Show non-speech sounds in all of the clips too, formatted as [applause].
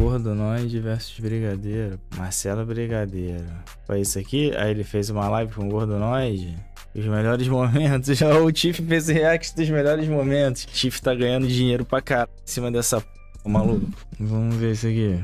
Gordo Nós diversos Brigadeiro. Marcelo Brigadeiro. Foi isso aqui? Aí ele fez uma live com o Gordo Nós. Os melhores momentos. Já o Tiff fez react dos melhores momentos. Tiff tá ganhando dinheiro pra cara em cima dessa. Ô, maluco. Vamos ver isso aqui.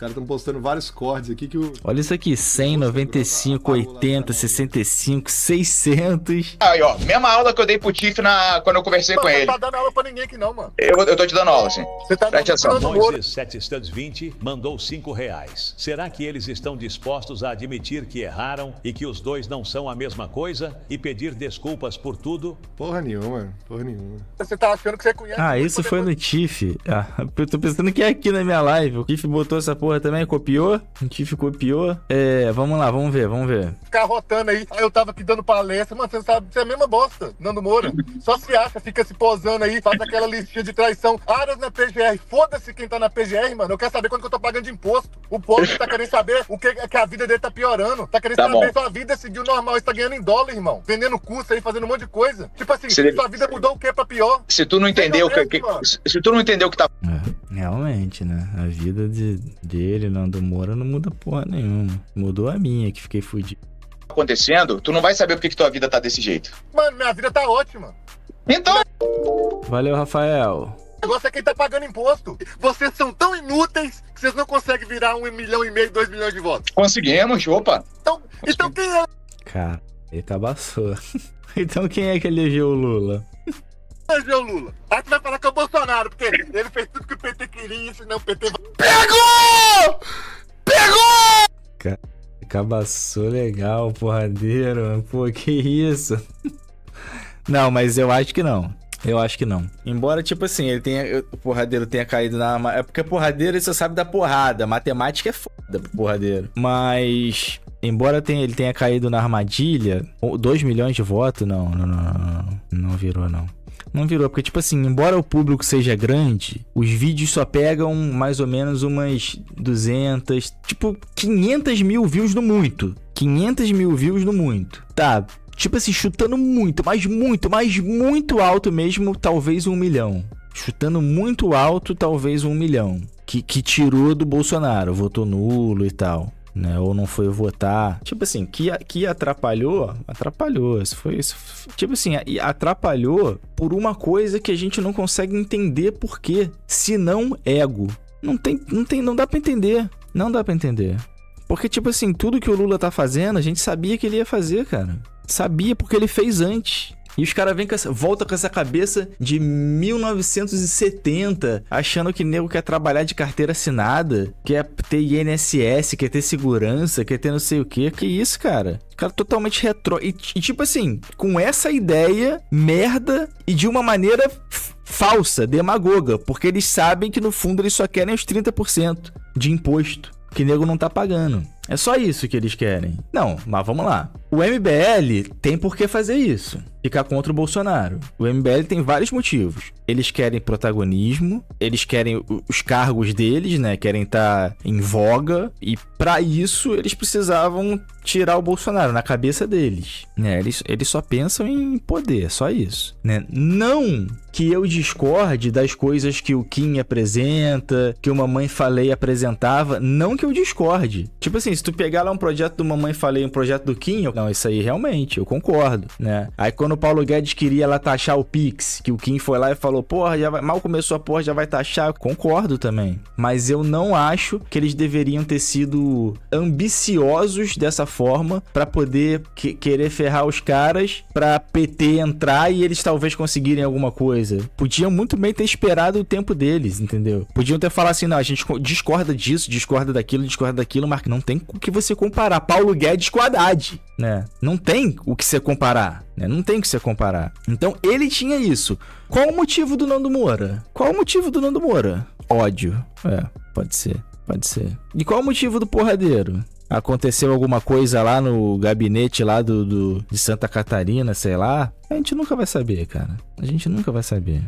caras estão postando vários cortes aqui que o. Olha isso aqui: 100, 95, 80, 65, 600. Aí, ó, mesma aula que eu dei pro Tiff na... quando eu conversei não, com ele. Não tá dando aula pra ninguém aqui, não, mano. Eu, eu tô te dando aula, sim. Você tá Preste atenção. 720 mandou 5 reais. Será que eles estão dispostos a admitir que erraram e que os dois não são a mesma coisa e pedir desculpas por tudo? Porra nenhuma, porra nenhuma. Você tá achando que você conhece. Ah, isso foi no Tiff. Ah, [laughs] eu tô pensando que é aqui na minha live. O Tiff botou essa porra porra também, copiou. O [laughs] Tiff copiou. É, vamos lá, vamos ver, vamos ver. Ficar rotando aí. Aí eu tava aqui dando palestra, mano, você sabe, você é a mesma bosta, Nando Moura. [laughs] Só se acha, fica se posando aí, faz aquela listinha de traição. Aras na PGR, foda-se quem tá na PGR, mano. Eu quero saber quanto que eu tô pagando de imposto. O pobre tá querendo saber o que, é que a vida dele tá piorando. Tá querendo tá saber bom. sua vida seguiu normal, você tá ganhando em dólar, irmão. Vendendo curso aí, fazendo um monte de coisa. Tipo assim, se sua vida mudou o que pra pior? Se tu não entendeu o que, que, se tu não entendeu o que tá. É. Realmente, né? A vida de, dele, Nando Moura, não muda porra nenhuma. Mudou a minha, que fiquei fudido. Acontecendo, tu não vai saber por que tua vida tá desse jeito. Mano, minha vida tá ótima. Então. Valeu, Rafael. O negócio é quem tá pagando imposto. Vocês são tão inúteis que vocês não conseguem virar um milhão e meio, dois milhões de votos. Conseguimos, opa. Então, então quem é? Cara, ele tá baçou. então quem é que elegeu o Lula? eleger o Lula. Aí tu vai falar que é o Bolsonaro, porque ele fez tudo que o PT queria, senão o PT. Pegou! Pegou! Cabaçou legal, porradeiro. Pô, que isso? Não, mas eu acho que não. Eu acho que não. Embora, tipo assim, ele tenha. O porradeiro tenha caído na. É porque porradeiro ele só sabe da porrada. Matemática é foda pro porradeiro. Mas. Embora tenha, ele tenha caído na armadilha, 2 milhões de votos, não, não, não, não, não virou, não. Não virou, porque, tipo assim, embora o público seja grande, os vídeos só pegam mais ou menos umas 200, tipo, 500 mil views no muito. 500 mil views no muito. Tá, tipo assim, chutando muito, mas muito, mas muito alto mesmo, talvez um milhão. Chutando muito alto, talvez um milhão. Que, que tirou do Bolsonaro, votou nulo e tal né? Ou não foi votar. Tipo assim, que, que atrapalhou, atrapalhou. Isso foi isso. Tipo assim, atrapalhou por uma coisa que a gente não consegue entender por quê. Se não ego. Não tem, não tem, não dá para entender. Não dá para entender. Porque, tipo assim, tudo que o Lula tá fazendo, a gente sabia que ele ia fazer, cara. Sabia, porque ele fez antes. E os caras vêm com essa, volta com essa cabeça de 1970, achando que nego quer trabalhar de carteira assinada, quer ter INSS, quer ter segurança, quer ter não sei o que. Que isso, cara? cara é totalmente retro. E, e, tipo assim, com essa ideia, merda, e de uma maneira falsa, demagoga, porque eles sabem que no fundo eles só querem os 30% de imposto que nego não tá pagando. É só isso que eles querem. Não, mas vamos lá. O MBL tem por que fazer isso ficar contra o Bolsonaro. O MBL tem vários motivos. Eles querem protagonismo, eles querem os cargos deles, né? Querem estar tá em voga e para isso eles precisavam tirar o Bolsonaro na cabeça deles, né? Eles, eles só pensam em poder, só isso, né? Não que eu discorde das coisas que o Kim apresenta, que o Mamãe Falei apresentava, não que eu discorde. Tipo assim, se tu pegar lá um projeto do Mamãe Falei e um projeto do Kim, eu... não, isso aí realmente, eu concordo, né? Aí quando quando o Paulo Guedes queria lá taxar o Pix, que o Kim foi lá e falou, porra, já vai... mal começou a porra, já vai taxar. concordo também. Mas eu não acho que eles deveriam ter sido ambiciosos dessa forma para poder que querer ferrar os caras para PT entrar e eles talvez conseguirem alguma coisa. Podiam muito bem ter esperado o tempo deles, entendeu? Podiam ter falado assim, não, a gente discorda disso, discorda daquilo, discorda daquilo, mas não tem o que você comparar Paulo Guedes com Haddad, né? Não tem o que você comparar. Né? Não tem que se comparar. Então ele tinha isso. Qual o motivo do Nando Moura? Qual o motivo do Nando Moura? Ódio. É, pode ser, pode ser. E qual o motivo do porradeiro? Aconteceu alguma coisa lá no gabinete lá do, do de Santa Catarina, sei lá. A gente nunca vai saber, cara. A gente nunca vai saber.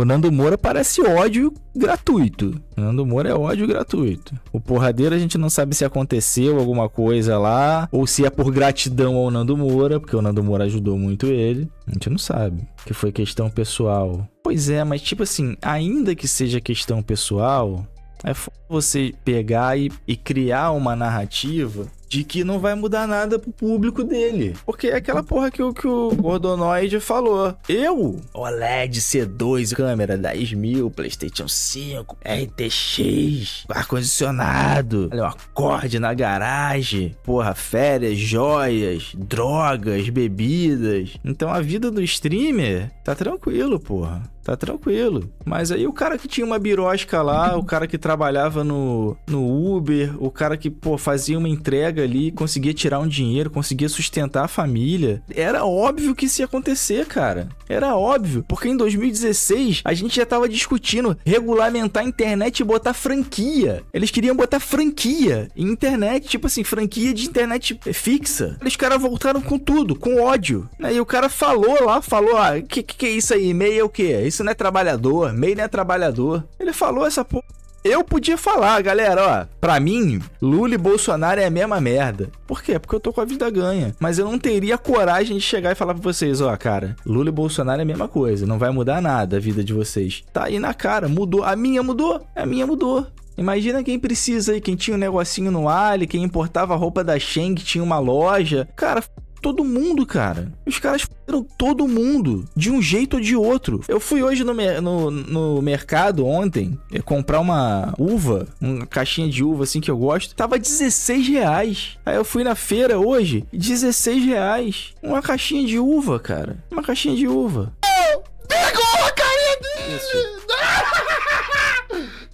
O Nando Moura parece ódio gratuito. O Nando Moura é ódio gratuito. O porradeiro a gente não sabe se aconteceu alguma coisa lá, ou se é por gratidão ao Nando Moura, porque o Nando Moura ajudou muito ele. A gente não sabe. Que foi questão pessoal. Pois é, mas tipo assim, ainda que seja questão pessoal, é você pegar e, e criar uma narrativa de que não vai mudar nada pro público dele. Porque é aquela porra que o, que o Gordonoid falou. Eu, OLED C2, câmera 10 mil, PlayStation 5, RTX, ar-condicionado, um acorde na garagem, porra, férias, joias, drogas, bebidas. Então a vida do streamer tá tranquilo, porra. Tá tranquilo. Mas aí o cara que tinha uma birosca lá, o cara que trabalhava no, no Uber, o cara que, pô, fazia uma entrega ali, conseguia tirar um dinheiro, conseguia sustentar a família. Era óbvio que isso ia acontecer, cara. Era óbvio. Porque em 2016 a gente já tava discutindo regulamentar a internet e botar franquia. Eles queriam botar franquia em internet, tipo assim, franquia de internet fixa. Eles caras voltaram com tudo, com ódio. aí o cara falou lá, falou: ah, que, que é isso aí? E-mail é o quê? É isso isso não é trabalhador, MEI não é trabalhador. Ele falou essa porra. Eu podia falar, galera, ó, pra mim, Lula e Bolsonaro é a mesma merda. Por quê? Porque eu tô com a vida ganha. Mas eu não teria coragem de chegar e falar pra vocês, ó, cara, Lula e Bolsonaro é a mesma coisa, não vai mudar nada a vida de vocês. Tá aí na cara, mudou. A minha mudou, a minha mudou. Imagina quem precisa aí, quem tinha um negocinho no Ali, quem importava roupa da Sheng, tinha uma loja. Cara, todo mundo, cara. Os caras fuderam todo mundo, de um jeito ou de outro. Eu fui hoje no, no, no mercado, ontem, eh, comprar uma uva, uma caixinha de uva assim que eu gosto. Tava 16 reais. Aí eu fui na feira hoje, 16 reais. Uma caixinha de uva, cara. Uma caixinha de uva. Oh, pegou a carinha dele!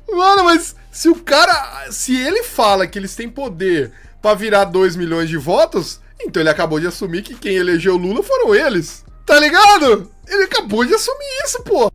[laughs] Mano, mas se o cara. Se ele fala que eles têm poder para virar 2 milhões de votos, então ele acabou de assumir que quem elegeu Lula foram eles. Tá ligado? Ele acabou de assumir isso, pô.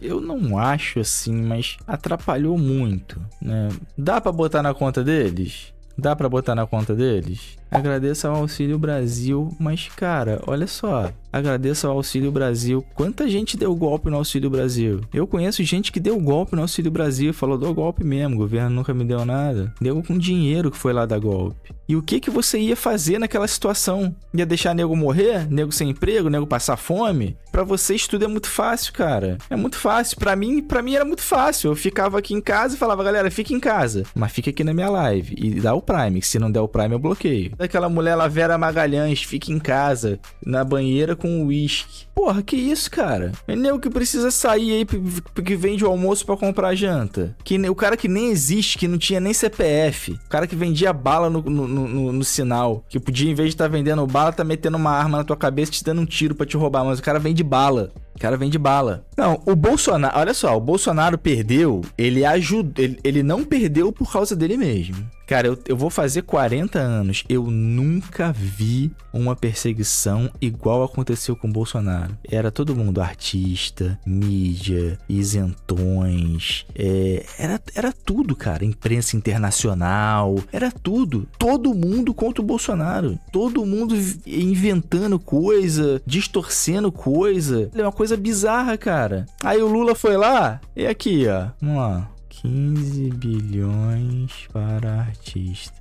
Eu não acho assim, mas atrapalhou muito, né? Dá para botar na conta deles? Dá para botar na conta deles? Agradeça ao Auxílio Brasil, mas cara, olha só. Agradeça ao Auxílio Brasil. Quanta gente deu golpe no Auxílio Brasil? Eu conheço gente que deu golpe no Auxílio Brasil, falou do golpe mesmo, o governo nunca me deu nada. Deu com dinheiro que foi lá dar golpe. E o que que você ia fazer naquela situação? Ia deixar nego morrer? Nego sem emprego? Nego passar fome? Para vocês tudo é muito fácil, cara. É muito fácil. Para mim, para mim era muito fácil. Eu ficava aqui em casa e falava, galera, fica em casa, mas fica aqui na minha live e dá o Prime, que se não der o Prime eu bloqueio daquela mulher lá, Vera Magalhães, fica em casa, na banheira com uísque. Porra, que isso, cara? Menino é que precisa sair aí porque vende o almoço para comprar a janta. Que, o cara que nem existe, que não tinha nem CPF. O cara que vendia bala no, no, no, no sinal. Que podia, em vez de estar tá vendendo bala, tá metendo uma arma na tua cabeça te dando um tiro para te roubar. Mas o cara vende bala. O cara vende bala. Não, o Bolsonaro. Olha só, o Bolsonaro perdeu. Ele ajudou. Ele, ele não perdeu por causa dele mesmo. Cara, eu, eu vou fazer 40 anos. Eu nunca vi uma perseguição igual aconteceu com o Bolsonaro. Era todo mundo artista, mídia, isentões. É, era, era tudo, cara. Imprensa internacional. Era tudo. Todo mundo contra o Bolsonaro. Todo mundo inventando coisa, distorcendo coisa. É uma coisa bizarra, cara. Aí o Lula foi lá. E aqui, ó. Vamos lá. 15 bilhões para artistas.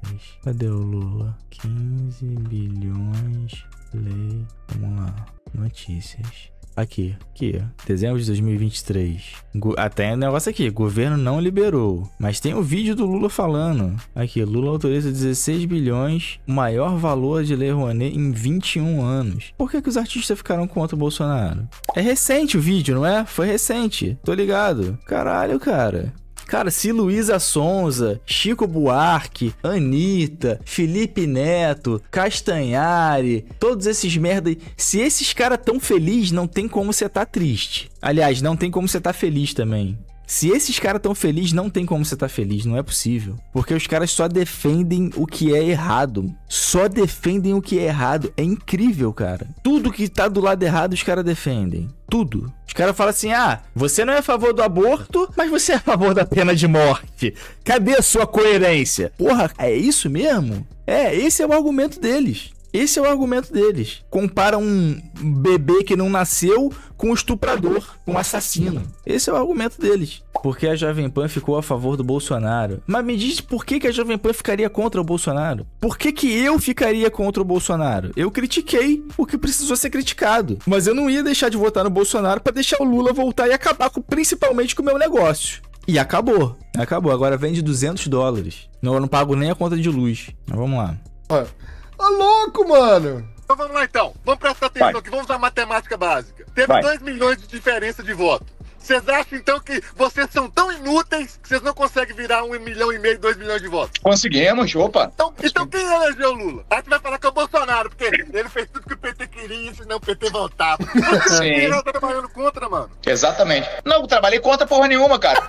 Cadê o Lula? 15 bilhões, lei. Vamos lá. Notícias. Aqui, aqui, dezembro de 2023. Até Até um negócio aqui, governo não liberou. Mas tem o um vídeo do Lula falando. Aqui, Lula autoriza 16 bilhões, maior valor de Lei Rouanet em 21 anos. Por que, que os artistas ficaram contra o Bolsonaro? É recente o vídeo, não é? Foi recente. Tô ligado. Caralho, cara. Cara, se Luísa Sonza, Chico Buarque, Anitta, Felipe Neto, Castanhari, todos esses merda aí, se esses caras tão felizes, não tem como você tá triste. Aliás, não tem como você tá feliz também. Se esses caras tão felizes, não tem como você tá feliz, não é possível. Porque os caras só defendem o que é errado. Só defendem o que é errado. É incrível, cara. Tudo que tá do lado errado, os caras defendem. Tudo. Os caras falam assim: ah, você não é a favor do aborto, mas você é a favor da pena de morte. Cadê a sua coerência? Porra, é isso mesmo? É, esse é o argumento deles. Esse é o argumento deles. Compara um bebê que não nasceu com um estuprador, com um assassino. Esse é o argumento deles. Porque a Jovem Pan ficou a favor do Bolsonaro. Mas me diz por que, que a Jovem Pan ficaria contra o Bolsonaro? Por que, que eu ficaria contra o Bolsonaro? Eu critiquei o que precisou ser criticado. Mas eu não ia deixar de votar no Bolsonaro para deixar o Lula voltar e acabar com, principalmente com o meu negócio. E acabou. Acabou. Agora vende 200 dólares. Não, eu não pago nem a conta de luz. Mas vamos lá. Olha. Tá louco, mano! Então vamos lá então. Vamos prestar atenção Vai. aqui, vamos usar matemática básica. Teve 2 milhões de diferença de voto. Vocês acham então que vocês são tão inúteis que vocês não conseguem virar um milhão e meio, dois milhões de votos? Conseguimos, opa. Então, então quem elegeu o Lula? Aí tu vai falar que é o Bolsonaro, porque ele fez tudo que o PT queria, senão o PT voltava. [laughs] Sim. Ele tá trabalhando contra, mano. Exatamente. Não, eu trabalhei contra porra nenhuma, cara.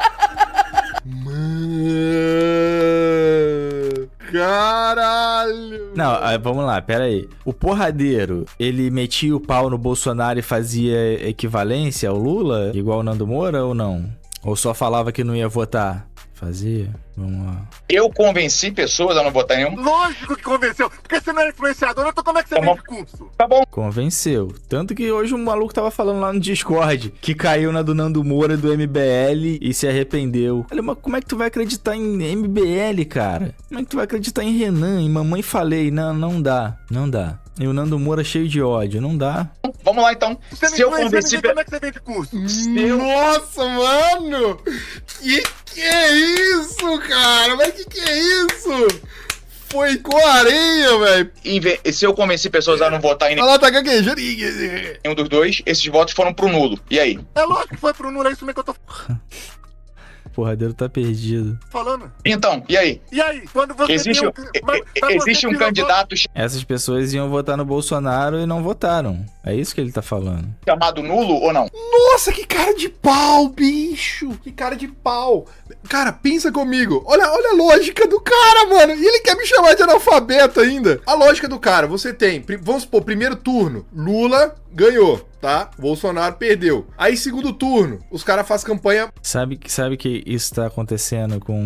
mano. Caralho! Não, ah, vamos lá, pera aí. O porradeiro, ele metia o pau no Bolsonaro e fazia equivalência ao Lula, igual o Nando Moura ou não? Ou só falava que não ia votar? fazer? Vamos lá. Eu convenci pessoas a não votar nenhum Lógico que convenceu. Porque você não é influenciador, então como é que você tá vende curso? Tá bom. Convenceu. Tanto que hoje um maluco tava falando lá no Discord que caiu na do Nando Moura do MBL e se arrependeu. Olha, mas como é que tu vai acreditar em MBL, cara? Como é que tu vai acreditar em Renan, e Mamãe Falei? Não, não dá. Não dá. E o Nando Moura cheio de ódio. Não dá. Vamos lá, então. Você se eu for Como é que você vende curso? Nossa, mano! Que que é isso, cara? Mas que que é isso? Foi com areia, velho. Se eu convenci pessoas a não votar em Olha Ela tá gaguejando. Um dos dois, esses votos foram pro nulo. E aí? É lógico que foi pro nulo, é isso mesmo que eu tô. [laughs] porradeiro tá perdido. Falando. Então, e aí? E aí? Quando você existe um, mas, existe um candidato. Essas pessoas iam votar no Bolsonaro e não votaram. É isso que ele tá falando. Chamado nulo ou não? Nossa, que cara de pau, bicho! Que cara de pau! Cara, pensa comigo. Olha, olha a lógica do cara, mano. E ele quer me chamar de analfabeto ainda. A lógica do cara, você tem, vamos supor, primeiro turno, Lula, ganhou, tá? Bolsonaro perdeu. Aí, segundo turno, os caras fazem campanha. Sabe, sabe que isso tá acontecendo com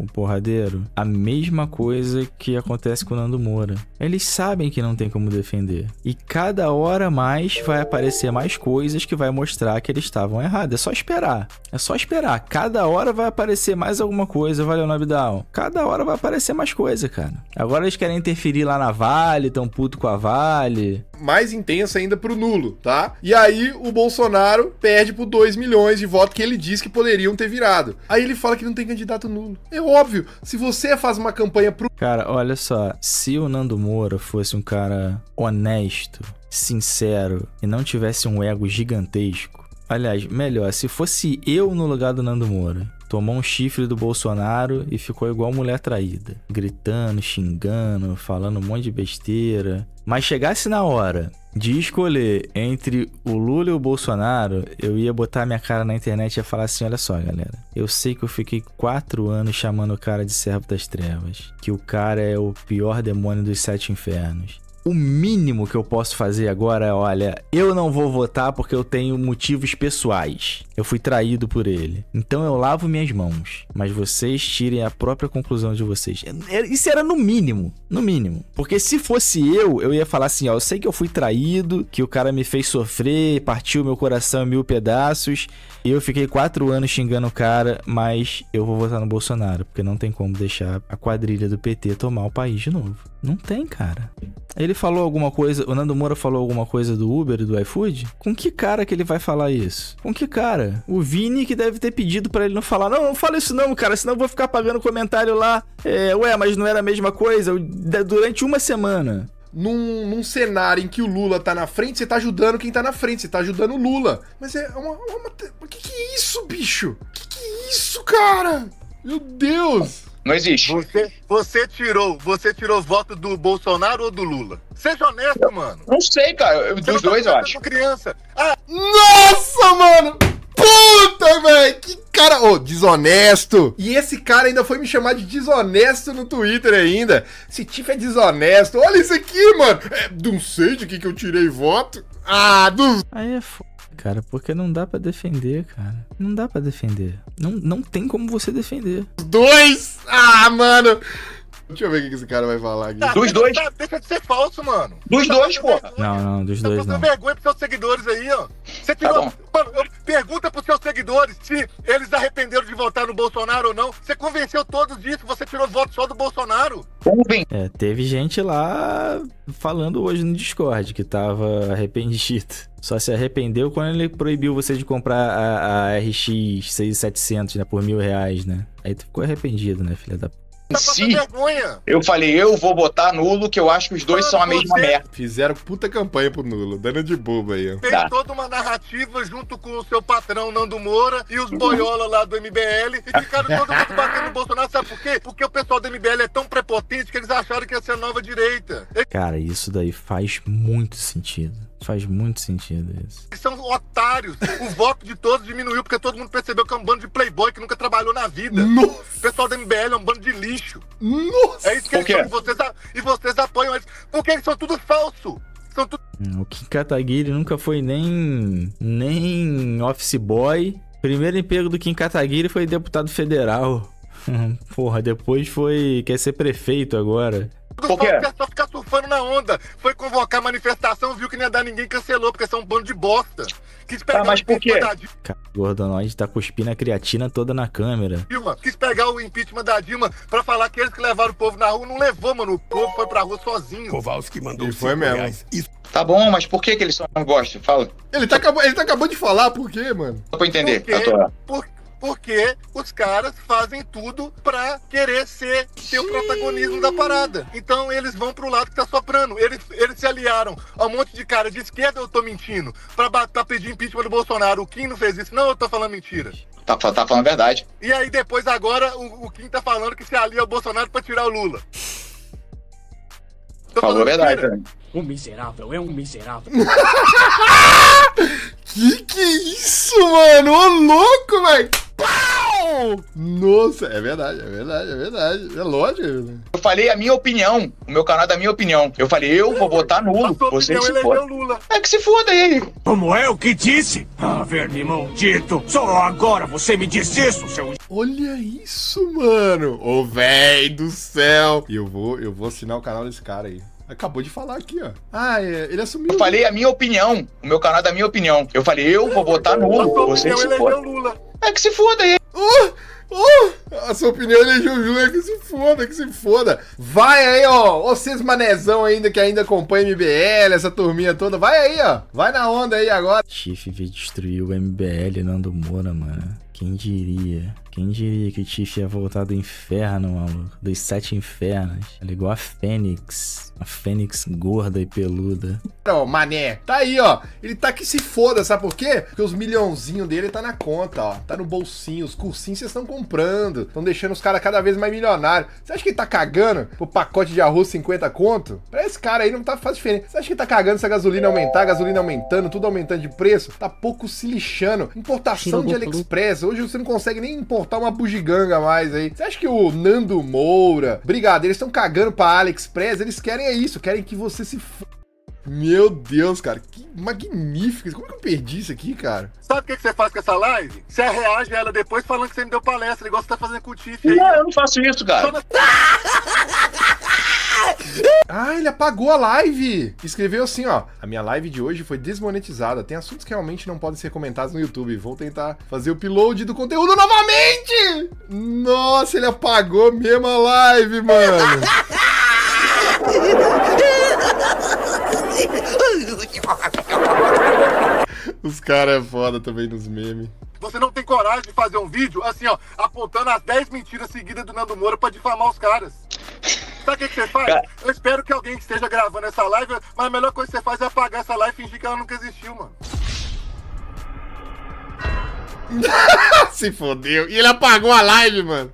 o porradeiro? A mesma coisa que acontece com o Nando Moura. Eles sabem que não tem como defender. E cada hora mais vai aparecer mais coisas que vai mostrar que eles estavam errados. É só esperar. É só esperar. Cada hora vai aparecer mais alguma coisa, valeu, Nobidal. Cada hora vai aparecer mais coisa, cara. Agora eles querem interferir lá na Vale, tão puto com a Vale mais intensa ainda pro nulo, tá? E aí o Bolsonaro perde por 2 milhões de votos que ele diz que poderiam ter virado. Aí ele fala que não tem candidato nulo. É óbvio, se você faz uma campanha pro. Cara, olha só, se o Nando Moura fosse um cara honesto, sincero e não tivesse um ego gigantesco. Aliás, melhor, se fosse eu no lugar do Nando Moura tomou um chifre do Bolsonaro e ficou igual mulher traída, gritando, xingando, falando um monte de besteira. Mas chegasse na hora de escolher entre o Lula e o Bolsonaro, eu ia botar minha cara na internet e ia falar assim: olha só, galera, eu sei que eu fiquei quatro anos chamando o cara de servo das trevas, que o cara é o pior demônio dos sete infernos o mínimo que eu posso fazer agora é, olha, eu não vou votar porque eu tenho motivos pessoais. Eu fui traído por ele. Então eu lavo minhas mãos. Mas vocês tirem a própria conclusão de vocês. Isso era no mínimo, no mínimo. Porque se fosse eu, eu ia falar assim, ó, eu sei que eu fui traído, que o cara me fez sofrer, partiu meu coração em mil pedaços, e eu fiquei quatro anos xingando o cara, mas eu vou votar no Bolsonaro, porque não tem como deixar a quadrilha do PT tomar o país de novo. Não tem, cara. Ele falou alguma coisa, o Nando Moura falou alguma coisa do Uber e do iFood? Com que cara que ele vai falar isso? Com que cara? O Vini que deve ter pedido para ele não falar. Não, não fala isso não, cara, senão eu vou ficar pagando comentário lá. É, ué, mas não era a mesma coisa durante uma semana. Num, num, cenário em que o Lula tá na frente, você tá ajudando quem tá na frente, você tá ajudando o Lula. Mas é uma. uma, uma que que é isso, bicho? Que que é isso, cara? Meu Deus! Não existe. Você, você tirou, você tirou voto do Bolsonaro ou do Lula? Seja honesto, mano. Não sei, cara. Eu, dos tá dois, eu acho. Criança. Ah. Nossa, mano! Puta, velho! Que cara. Ô, oh, desonesto! E esse cara ainda foi me chamar de desonesto no Twitter ainda. Esse tipo é desonesto. Olha isso aqui, mano! É, não sei de que, que eu tirei voto. Ah, do. Aí é foda cara, porque não dá para defender, cara. Não dá para defender. Não, não tem como você defender. Dois! Ah, mano! Deixa eu ver o que esse cara vai falar aqui. Tá, dos tá dois. Tá, deixa de ser falso, mano. Dos tá dois, pô. Não, não, dos tá dois não. vergonha pros seus seguidores aí, ó. Você tá tirou... Mano, pergunta pros seus seguidores se eles arrependeram de votar no Bolsonaro ou não. Você convenceu todos disso, você tirou voto só do Bolsonaro. É, teve gente lá falando hoje no Discord que tava arrependido. Só se arrependeu quando ele proibiu você de comprar a, a RX 6700, né, por mil reais, né? Aí tu ficou arrependido, né, filha da puta. Tá si, eu falei, eu vou botar nulo, que eu acho que os dois Mano, são a mesma merda. Fizeram puta campanha pro nulo, dando de boba aí. Tem tá. toda uma narrativa junto com o seu patrão Nando Moura e os boiola lá do MBL e ficaram todo mundo batendo no Bolsonaro, sabe por quê? Porque o pessoal do MBL é tão prepotente que eles acharam que ia ser a nova direita. Cara, isso daí faz muito sentido. Faz muito sentido isso. Eles são otários. O voto de todos diminuiu porque todo mundo percebeu que é um bando de playboy que nunca trabalhou na vida. Nossa. O pessoal da MBL é um bando de lixo. Nossa. É isso que eles são. E vocês, e vocês apoiam eles. Porque eles são tudo falso. São tudo... O Kim Kataguiri nunca foi nem, nem office boy. Primeiro emprego do Kim Kataguiri foi deputado federal. [laughs] Porra, depois foi. Quer ser prefeito agora dos podcasts é? só ficar surfando na onda. Foi convocar manifestação, viu que não ia dar ninguém, cancelou, porque são um bando de bosta. Quis tá, pegar tá, mas por quê? Da... a Gordonoide tá cuspindo a creatina toda na câmera. Dilma, quis pegar o impeachment da Dilma pra falar que eles que levaram o povo na rua, não levou, mano. O povo foi pra rua sozinho. Kowalski mandou e foi mesmo. Isso. Tá bom, mas por que, que eles só não gostam? Fala. Ele tá, ele tá acabando de falar, por quê, mano? Só pra entender. Por quê? Tá por porque os caras fazem tudo pra querer ser ter o protagonismo da parada. Então eles vão pro lado que tá soprando. Eles, eles se aliaram a um monte de cara de esquerda, eu tô mentindo, pra, pra pedir impeachment do Bolsonaro. O Kim não fez isso, não, eu tô falando mentira. Tá, tá falando verdade. E aí depois agora o, o Kim tá falando que se alia ao Bolsonaro pra tirar o Lula. Tô Falou a verdade também. Um miserável é um miserável. [laughs] que que é isso, mano? Ô louco, velho! Pau! Nossa, é verdade, é verdade, é verdade. É lógico. Né? Eu falei a minha opinião. O meu canal é da minha opinião. Eu falei, eu vou botar nulo. Você se foda. Lula. É que se foda aí. Como é o que disse? Ah, verme maldito. Só agora você me diz isso, seu... Olha isso, mano. Ô, oh, véi do céu. E eu vou, eu vou assinar o canal desse cara aí. Acabou de falar aqui, ó. Ah, é, ele assumiu. Eu né? falei a minha opinião. O meu canal é da minha opinião. Eu falei, eu vou botar nulo. Você se foda. Lula. É que se foda aí. Uh, uh, a sua opinião é Juju, é que se foda, que se foda. Vai aí, ó. Vocês manezão ainda que ainda acompanha MBL, essa turminha toda. Vai aí, ó. Vai na onda aí agora. Tiff veio destruir o MBL, Nando Moura, mano. Quem diria? Quem diria que o Tiff ia voltar do inferno, maluco? Dos sete infernos. Ela é igual a Fênix. A Fênix gorda e peluda. Ó, mané. Tá aí, ó. Ele tá que se foda, sabe por quê? Porque os milhãozinhos dele tá na conta, ó. Tá no bolsinho. Os cursinhos vocês estão comprando. Estão deixando os caras cada vez mais milionários. Você acha que ele tá cagando pro pacote de arroz 50 conto? Pra esse cara aí não tá faz diferença. Você acha que ele tá cagando se a gasolina aumentar, a gasolina aumentando, tudo aumentando de preço? Tá pouco se lixando. Importação de AliExpress. Hoje você não consegue nem importar botar uma bugiganga a mais aí. Você acha que o Nando Moura, Obrigado, eles estão cagando pra AliExpress? Eles querem é isso, querem que você se f... Meu Deus, cara, que magnífico. Como é que eu perdi isso aqui, cara? Sabe o que, você faz com essa live? Você reage a ela depois falando que você me deu palestra, igual você tá fazendo com o Tiff aí. Não, eu não faço isso, cara. [laughs] Ah, ele apagou a live! Escreveu assim, ó. A minha live de hoje foi desmonetizada. Tem assuntos que realmente não podem ser comentados no YouTube. Vou tentar fazer o upload do conteúdo novamente! Nossa, ele apagou mesmo a live, mano! Os caras é foda também nos memes. Você não tem coragem de fazer um vídeo assim, ó, apontando as 10 mentiras seguidas do Nando Moura pra difamar os caras. Sabe o que, que você faz? Eu espero que alguém esteja gravando essa live, mas a melhor coisa que você faz é apagar essa live e fingir que ela nunca existiu, mano. [laughs] Se fodeu. E ele apagou a live, mano.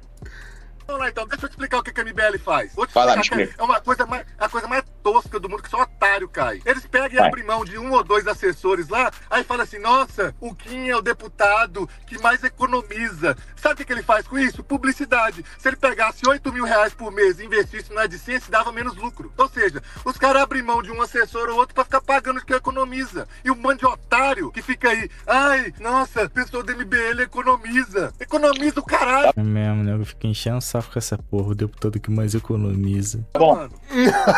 Vamos lá então, deixa eu te explicar o que a MBL faz. Vou te Fala, explicar, é uma coisa mais, a coisa mais tosca do mundo que só um otário cai. Eles pegam e abrem mão de um ou dois assessores lá, aí fala assim: nossa, o Kim é o deputado que mais economiza. Sabe o que, que ele faz com isso? Publicidade. Se ele pegasse 8 mil reais por mês e investisse na AdSense, dava menos lucro. Ou seja, os caras abrem mão de um assessor ou outro para ficar pagando o que economiza. E um bando de otário que fica aí, ai, nossa, pessoa do MBL economiza. Economiza o caralho. É mesmo, né? Eu fico enchendo com essa porra. O deputado que mais economiza. Tá bom.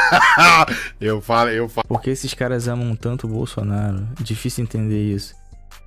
[laughs] eu falo, eu falo. Porque esses caras amam tanto o Bolsonaro? Difícil entender isso.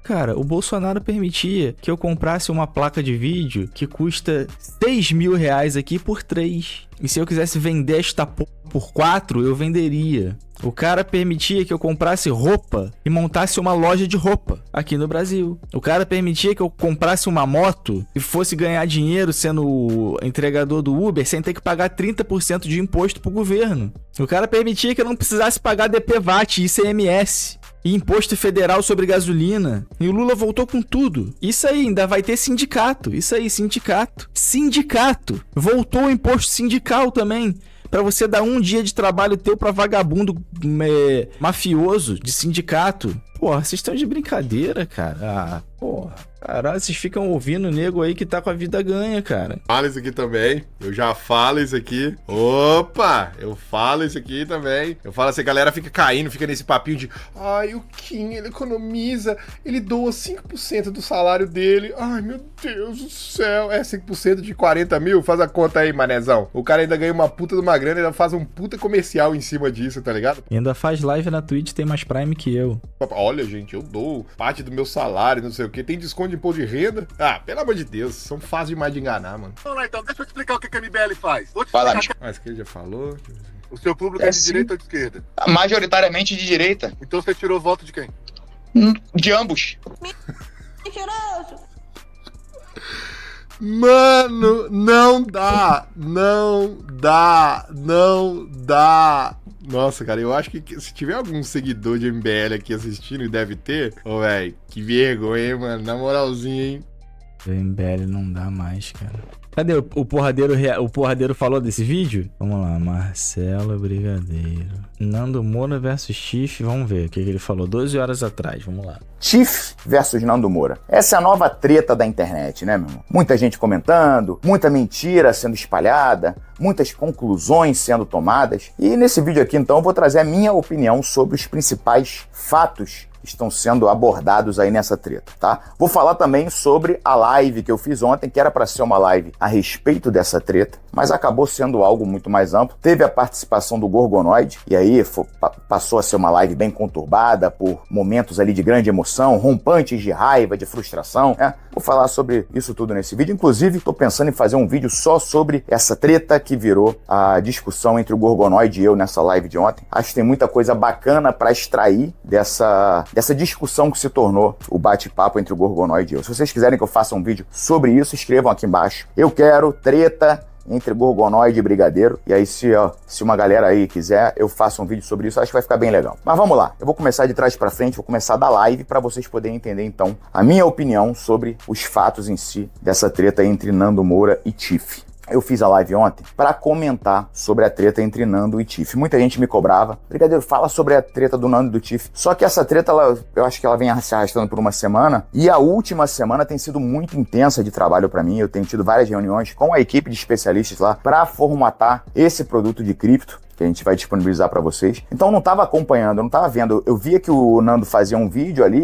Cara, o Bolsonaro permitia que eu comprasse uma placa de vídeo que custa 6 mil reais aqui por 3. E se eu quisesse vender esta porra por 4, eu venderia. O cara permitia que eu comprasse roupa e montasse uma loja de roupa aqui no Brasil. O cara permitia que eu comprasse uma moto e fosse ganhar dinheiro sendo entregador do Uber sem ter que pagar 30% de imposto pro governo. O cara permitia que eu não precisasse pagar DPVAT e ICMS e imposto federal sobre gasolina. E o Lula voltou com tudo. Isso aí, ainda vai ter sindicato. Isso aí, sindicato. Sindicato. Voltou o imposto sindical também. Para você dar um dia de trabalho teu para vagabundo é, mafioso de sindicato. Porra, vocês estão de brincadeira, cara. Ah, porra. Caralho, vocês ficam ouvindo o nego aí que tá com a vida ganha, cara. Fala isso aqui também. Eu já falo isso aqui. Opa! Eu falo isso aqui também. Eu falo assim, a galera fica caindo, fica nesse papinho de. Ai, o Kim, ele economiza, ele doa 5% do salário dele. Ai, meu Deus do céu. É 5% de 40 mil? Faz a conta aí, manezão. O cara ainda ganha uma puta de uma grana, ainda faz um puta comercial em cima disso, tá ligado? E ainda faz live na Twitch, tem mais Prime que eu. Olha, gente, eu dou parte do meu salário, não sei o que. Tem desconto de imposto de renda. Ah, pelo amor de Deus, são fáceis demais de enganar, mano. Vamos lá então, deixa eu te explicar o que a MBL faz. Vou te Fala, explicar. Mas ah, que ele já falou. O seu público é, é de sim. direita ou de esquerda? Ah, majoritariamente de direita. Então você tirou voto de quem? Hum, de ambos. Mentiroso! Mano, não dá, não dá, não dá. Nossa, cara, eu acho que se tiver algum seguidor de MBL aqui assistindo, e deve ter, ô, velho, que vergonha, hein, mano, na moralzinha, hein. MBL não dá mais, cara. Cadê o, o porradeiro? O porradeiro falou desse vídeo? Vamos lá, Marcelo Brigadeiro. Nando Moura versus Chief, vamos ver o que, ele falou 12 horas atrás, vamos lá. Chief versus Nando Moura. Essa é a nova treta da internet, né, meu irmão? Muita gente comentando, muita mentira sendo espalhada, muitas conclusões sendo tomadas. E nesse vídeo aqui, então, eu vou trazer a minha opinião sobre os principais fatos estão sendo abordados aí nessa treta, tá? Vou falar também sobre a live que eu fiz ontem, que era para ser uma live a respeito dessa treta, mas acabou sendo algo muito mais amplo. Teve a participação do Gorgonoid, e aí foi, passou a ser uma live bem conturbada, por momentos ali de grande emoção, rompantes de raiva, de frustração, né? Vou falar sobre isso tudo nesse vídeo. Inclusive, estou pensando em fazer um vídeo só sobre essa treta que virou a discussão entre o Gorgonoid e eu nessa live de ontem. Acho que tem muita coisa bacana para extrair dessa dessa discussão que se tornou o bate-papo entre o Gorgonoide e eu. Se vocês quiserem que eu faça um vídeo sobre isso, escrevam aqui embaixo. Eu quero treta entre gorgonoide e brigadeiro. E aí, se, ó, se uma galera aí quiser, eu faço um vídeo sobre isso, acho que vai ficar bem legal. Mas vamos lá, eu vou começar de trás para frente, vou começar da live para vocês poderem entender então a minha opinião sobre os fatos em si dessa treta entre Nando Moura e Tiff eu fiz a live ontem para comentar sobre a treta entre Nando e Tiff. Muita gente me cobrava, Brigadeiro, fala sobre a treta do Nando e do Tiff. Só que essa treta, ela, eu acho que ela vem se arrastando por uma semana e a última semana tem sido muito intensa de trabalho para mim. Eu tenho tido várias reuniões com a equipe de especialistas lá para formatar esse produto de cripto que a gente vai disponibilizar para vocês. Então eu não estava acompanhando, eu não estava vendo. Eu via que o Nando fazia um vídeo ali,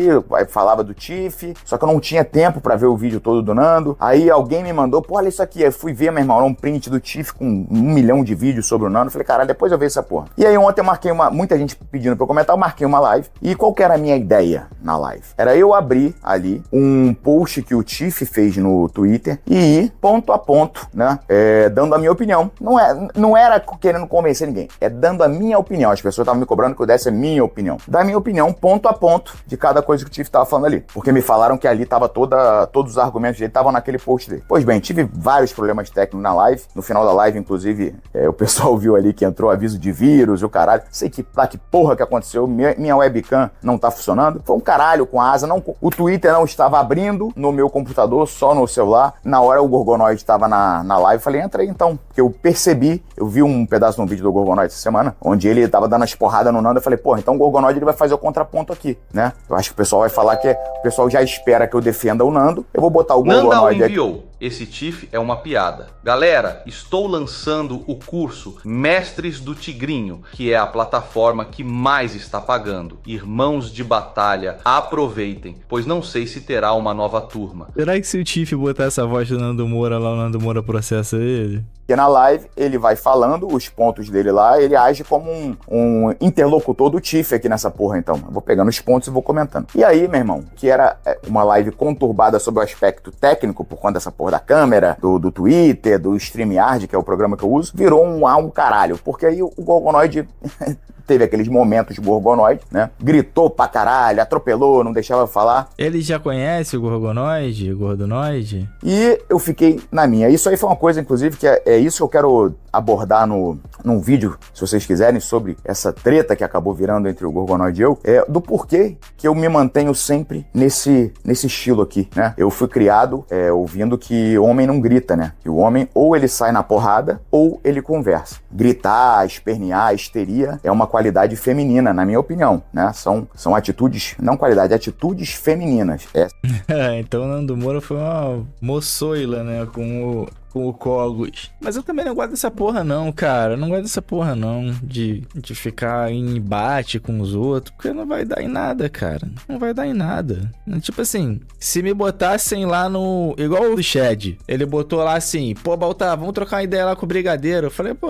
falava do Tiff, só que eu não tinha tempo para ver o vídeo todo do Nando. Aí alguém me mandou, pô, olha isso aqui. Eu fui ver, meu irmão, era um print do Tiff com um milhão de vídeos sobre o Nando. Eu falei, caralho, depois eu vejo essa porra. E aí ontem eu marquei uma, muita gente pedindo para eu comentar, eu marquei uma live. E qual que era a minha ideia na live? Era eu abrir ali um post que o Tiff fez no Twitter e ir ponto a ponto, né, é, dando a minha opinião. Não, é, não era querendo convencer ninguém é dando a minha opinião. As pessoas estavam me cobrando que eu desse a minha opinião. Da minha opinião, ponto a ponto, de cada coisa que o Tiff estava falando ali. Porque me falaram que ali estava toda, todos os argumentos dele estavam naquele post dele. Pois bem, tive vários problemas técnicos na live. No final da live, inclusive, [laughs] é, o pessoal viu ali que entrou aviso de vírus, o caralho. Sei que pra que porra que aconteceu. Minha, minha webcam não tá funcionando. Foi um caralho com a asa. Não, o Twitter não estava abrindo no meu computador, só no celular. Na hora o Gorgonoid estava na, na live. Falei, entra aí então. Porque eu percebi, eu vi um pedaço de um vídeo do Gorgonoid Gorgonoid essa semana, onde ele tava dando as porradas no Nando. Eu falei, porra, então o Gorgonoid ele vai fazer o contraponto aqui, né? Eu acho que o pessoal vai falar que é, o pessoal já espera que eu defenda o Nando. Eu vou botar o Gorgonoid aqui. Esse TIFF é uma piada. Galera, estou lançando o curso Mestres do Tigrinho, que é a plataforma que mais está pagando. Irmãos de batalha, aproveitem, pois não sei se terá uma nova turma. Será que se o TIFF botar essa voz do Nando Moura lá, o Nando Moura processa ele? Porque na live ele vai falando os pontos dele lá, ele age como um, um interlocutor do Tiff aqui nessa porra, então. Eu vou pegando os pontos e vou comentando. E aí, meu irmão, que era é, uma live conturbada sobre o aspecto técnico por conta dessa porra da câmera, do, do Twitter, do StreamYard, que é o programa que eu uso, virou um ah, um caralho. Porque aí o Gorgonoid [laughs] teve aqueles momentos gorgonoide, né? Gritou pra caralho, atropelou, não deixava falar. Ele já conhece o gorgonoide, gordonoide? E eu fiquei na minha. Isso aí foi uma coisa, inclusive, que é, é isso que eu quero abordar no, num vídeo, se vocês quiserem, sobre essa treta que acabou virando entre o gorgonoide e eu, é do porquê que eu me mantenho sempre nesse, nesse estilo aqui, né? Eu fui criado é, ouvindo que o homem não grita, né? Que o homem ou ele sai na porrada ou ele conversa. Gritar, espernear, histeria é uma qualidade feminina, na minha opinião, né? São, são atitudes, não qualidade, atitudes femininas. É. [laughs] então o Nando Moura foi uma moçoila, né? Com o com o Cogos. Mas eu também não gosto dessa porra, não, cara. Eu não gosto dessa porra, não. De, de ficar em embate com os outros. Porque não vai dar em nada, cara. Não vai dar em nada. Tipo assim, se me botassem lá no. Igual o Shed. Ele botou lá assim, pô, Baltar, vamos trocar uma ideia lá com o Brigadeiro. Eu falei, pô,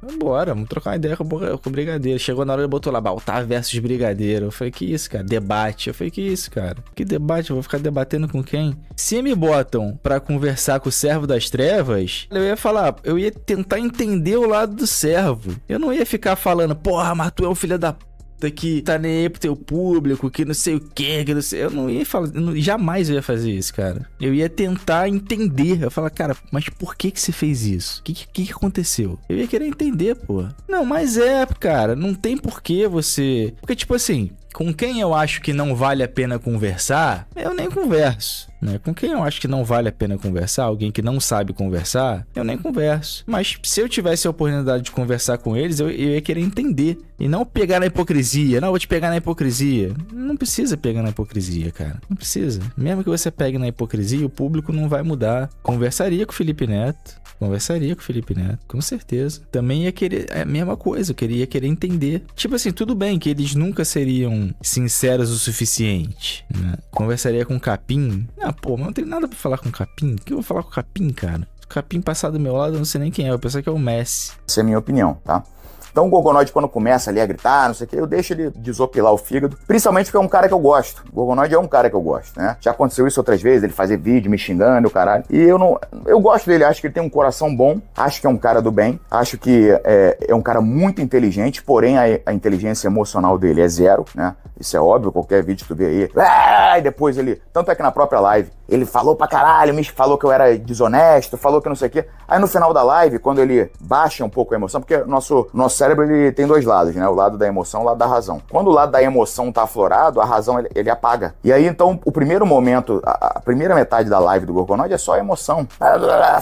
vambora, vamos trocar uma ideia com, com o Brigadeiro. Chegou na hora ele botou lá, Baltar versus Brigadeiro. Eu falei, que isso, cara? Debate. Eu falei, que isso, cara? Que debate? Eu vou ficar debatendo com quem? Se me botam pra conversar com o servo das trevas eu ia falar, eu ia tentar entender o lado do servo. Eu não ia ficar falando, porra, mas tu é um filho da puta que tá nem aí pro teu público, que não sei o que, que não sei. Eu não ia falar, eu não, jamais eu ia fazer isso, cara. Eu ia tentar entender. Eu falar, cara, mas por que que você fez isso? O que, que, que aconteceu? Eu ia querer entender, pô. Não, mas é, cara, não tem porquê você. Porque, tipo assim, com quem eu acho que não vale a pena conversar, eu nem converso. Né? Com quem eu acho que não vale a pena conversar, alguém que não sabe conversar, eu nem converso. Mas se eu tivesse a oportunidade de conversar com eles, eu, eu ia querer entender. E não pegar na hipocrisia. Não, vou te pegar na hipocrisia. Não precisa pegar na hipocrisia, cara. Não precisa. Mesmo que você pegue na hipocrisia, o público não vai mudar. Conversaria com o Felipe Neto. Conversaria com o Felipe Neto, com certeza. Também ia querer. É a mesma coisa, eu queria querer entender. Tipo assim, tudo bem que eles nunca seriam sinceros o suficiente. Né? Conversaria com o Capim ah, pô, mas não tem nada pra falar com o Capim. O que eu vou falar com o Capim, cara? O Capim passar do meu lado, eu não sei nem quem é. Eu pensei que é o Messi. Essa é a minha opinião, tá? Então o Gorgonoide, quando começa ali a gritar, não sei o que, eu deixo ele desopilar o fígado, principalmente porque é um cara que eu gosto. O Gorgonoide é um cara que eu gosto, né? Já aconteceu isso outras vezes, ele fazer vídeo me xingando, caralho. E eu não. Eu gosto dele, acho que ele tem um coração bom, acho que é um cara do bem, acho que é, é um cara muito inteligente, porém a, a, inteligência emocional dele é zero, né? Isso é óbvio, qualquer vídeo que tu vê aí. Ah, e depois ele. Tanto é que na própria live, ele falou pra caralho, me falou que eu era desonesto, falou que não sei o quê. Aí no final da live, quando ele baixa um pouco a emoção, porque nosso, nosso cérebro ele tem dois lados, né? O lado da emoção e o lado da razão. Quando o lado da emoção tá aflorado, a razão ele, ele apaga. E aí, então, o primeiro momento, a, a primeira metade da live do Gorgonoid é só emoção.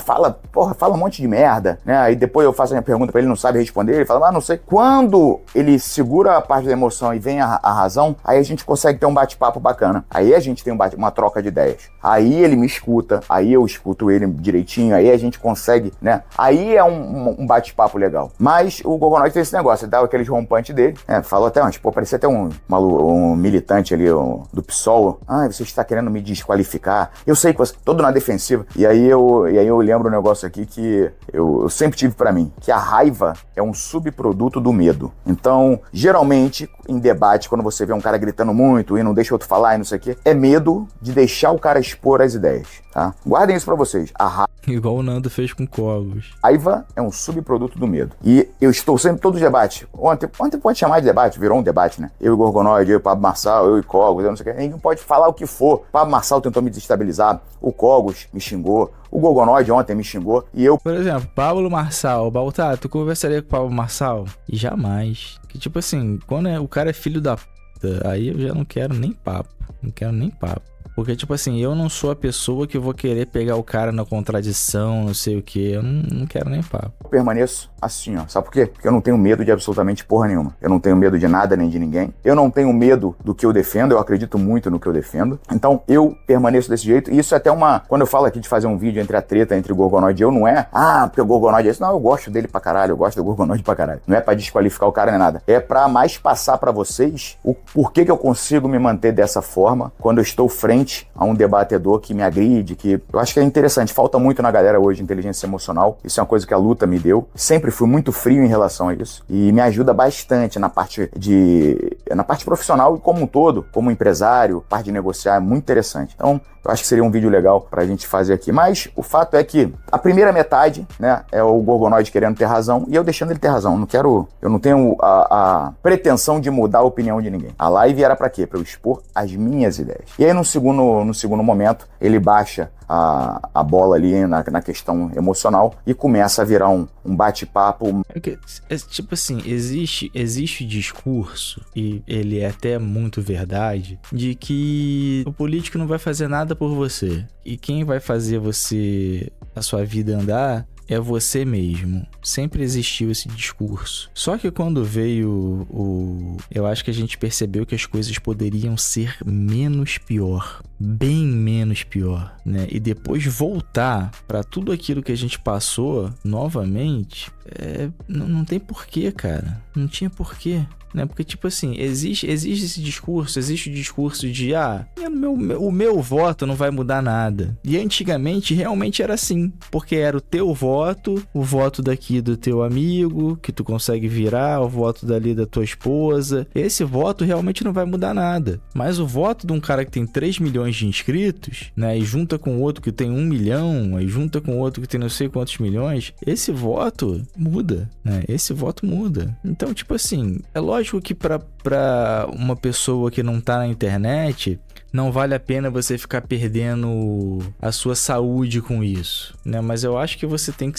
Fala, porra, fala um monte de merda, né? Aí depois eu faço a minha pergunta pra ele, não sabe responder, ele fala, ah, não sei. Quando ele segura a parte da emoção e vem a, a razão, aí a gente consegue ter um bate-papo bacana. Aí a gente tem um uma troca de ideias. Aí ele me escuta, aí eu escuto ele direitinho, aí a gente consegue, né? Aí é um, um bate-papo legal. Mas o Gorgonoid Ronaldo tem esse negócio, ele dava aquele rompante dele, né? Falou até antes, parecia até um, um militante ali um, do PSOL. Ah, você está querendo me desqualificar. Eu sei que você. Todo na defensiva. E aí eu, e aí eu lembro um negócio aqui que eu, eu sempre tive para mim, que a raiva é um subproduto do medo. Então, geralmente, em debate, quando você vê um cara gritando muito e não deixa outro falar e não sei o quê, é medo de deixar o cara expor as ideias, tá? Guardem isso para vocês. A raiva... [laughs] Igual o Nando fez com Cogos. Raiva é um subproduto do medo. E eu estou sempre, todo debate, ontem, ontem pode chamar de debate, virou um debate, né? Eu e Gorgonoide, eu e Pablo Marçal, eu e Cogos, eu não sei o quê. Ninguém pode falar o que for. Pablo Marçal tentou me desestabilizar, o Cogos me xingou, o Gorgonoide ontem me xingou e eu... Por exemplo, Pablo Marçal, Baltar, tu conversaria com o Pablo Marçal? Jamais tipo assim, quando é, o cara é filho da puta, aí eu já não quero nem papo. Não quero nem papo. Porque, tipo assim, eu não sou a pessoa que vou querer pegar o cara na contradição, não sei o quê. Eu não, não quero nem papo. Eu permaneço assim, ó. Sabe por quê? Porque eu não tenho medo de absolutamente porra nenhuma. Eu não tenho medo de nada nem de ninguém. Eu não tenho medo do que eu defendo. Eu acredito muito no que eu defendo. Então, eu permaneço desse jeito. E isso é até uma. Quando eu falo aqui de fazer um vídeo entre a treta entre o Gorgonoide e eu, não é. Ah, porque o Gorgonoide é isso. Não, eu gosto dele pra caralho. Eu gosto do Gorgonoide pra caralho. Não é pra desqualificar o cara nem nada. É pra mais passar para vocês o porquê que eu consigo me manter dessa forma quando eu estou frente frente a um debatedor que me agride, que eu acho que é interessante. Falta muito na galera hoje inteligência emocional. Isso é uma coisa que a luta me deu. Sempre fui muito frio em relação a isso e me ajuda bastante na parte de na parte profissional e como um todo, como empresário, parte de negociar, é muito interessante. Então, eu acho que seria um vídeo legal para a gente fazer aqui. Mas o fato é que a primeira metade, né, é o Gorgonoid querendo ter razão e eu deixando ele ter razão. Eu não quero, eu não tenho a, a pretensão de mudar a opinião de ninguém. A live era para quê? Para eu expor as minhas ideias. E aí no segundo, no segundo momento, ele baixa a, a bola ali na, na questão emocional e começa a virar um, um bate-papo. É, é, tipo assim, existe, existe discurso, e ele é até muito verdade, de que o político não vai fazer nada por você. E quem vai fazer você, a sua vida andar, é você mesmo. Sempre existiu esse discurso. Só que quando veio o. Eu acho que a gente percebeu que as coisas poderiam ser menos pior. Bem menos pior, né? E depois voltar para tudo aquilo que a gente passou novamente, é... não, não tem porquê, cara. Não tinha porquê. Né? Porque, tipo assim, existe, existe esse discurso, existe o discurso de, ah, meu, meu, o meu voto não vai mudar nada. E antigamente realmente era assim, porque era o teu voto, o voto daqui do teu amigo, que tu consegue virar, o voto dali da tua esposa. Esse voto realmente não vai mudar nada. Mas o voto de um cara que tem 3 milhões de inscritos, né, e junta com outro que tem 1 milhão, e junta com outro que tem não sei quantos milhões, esse voto muda, né? Esse voto muda. Então, tipo assim, é lógico lógico que para uma pessoa que não tá na internet, não vale a pena você ficar perdendo a sua saúde com isso, né? Mas eu acho que você tem que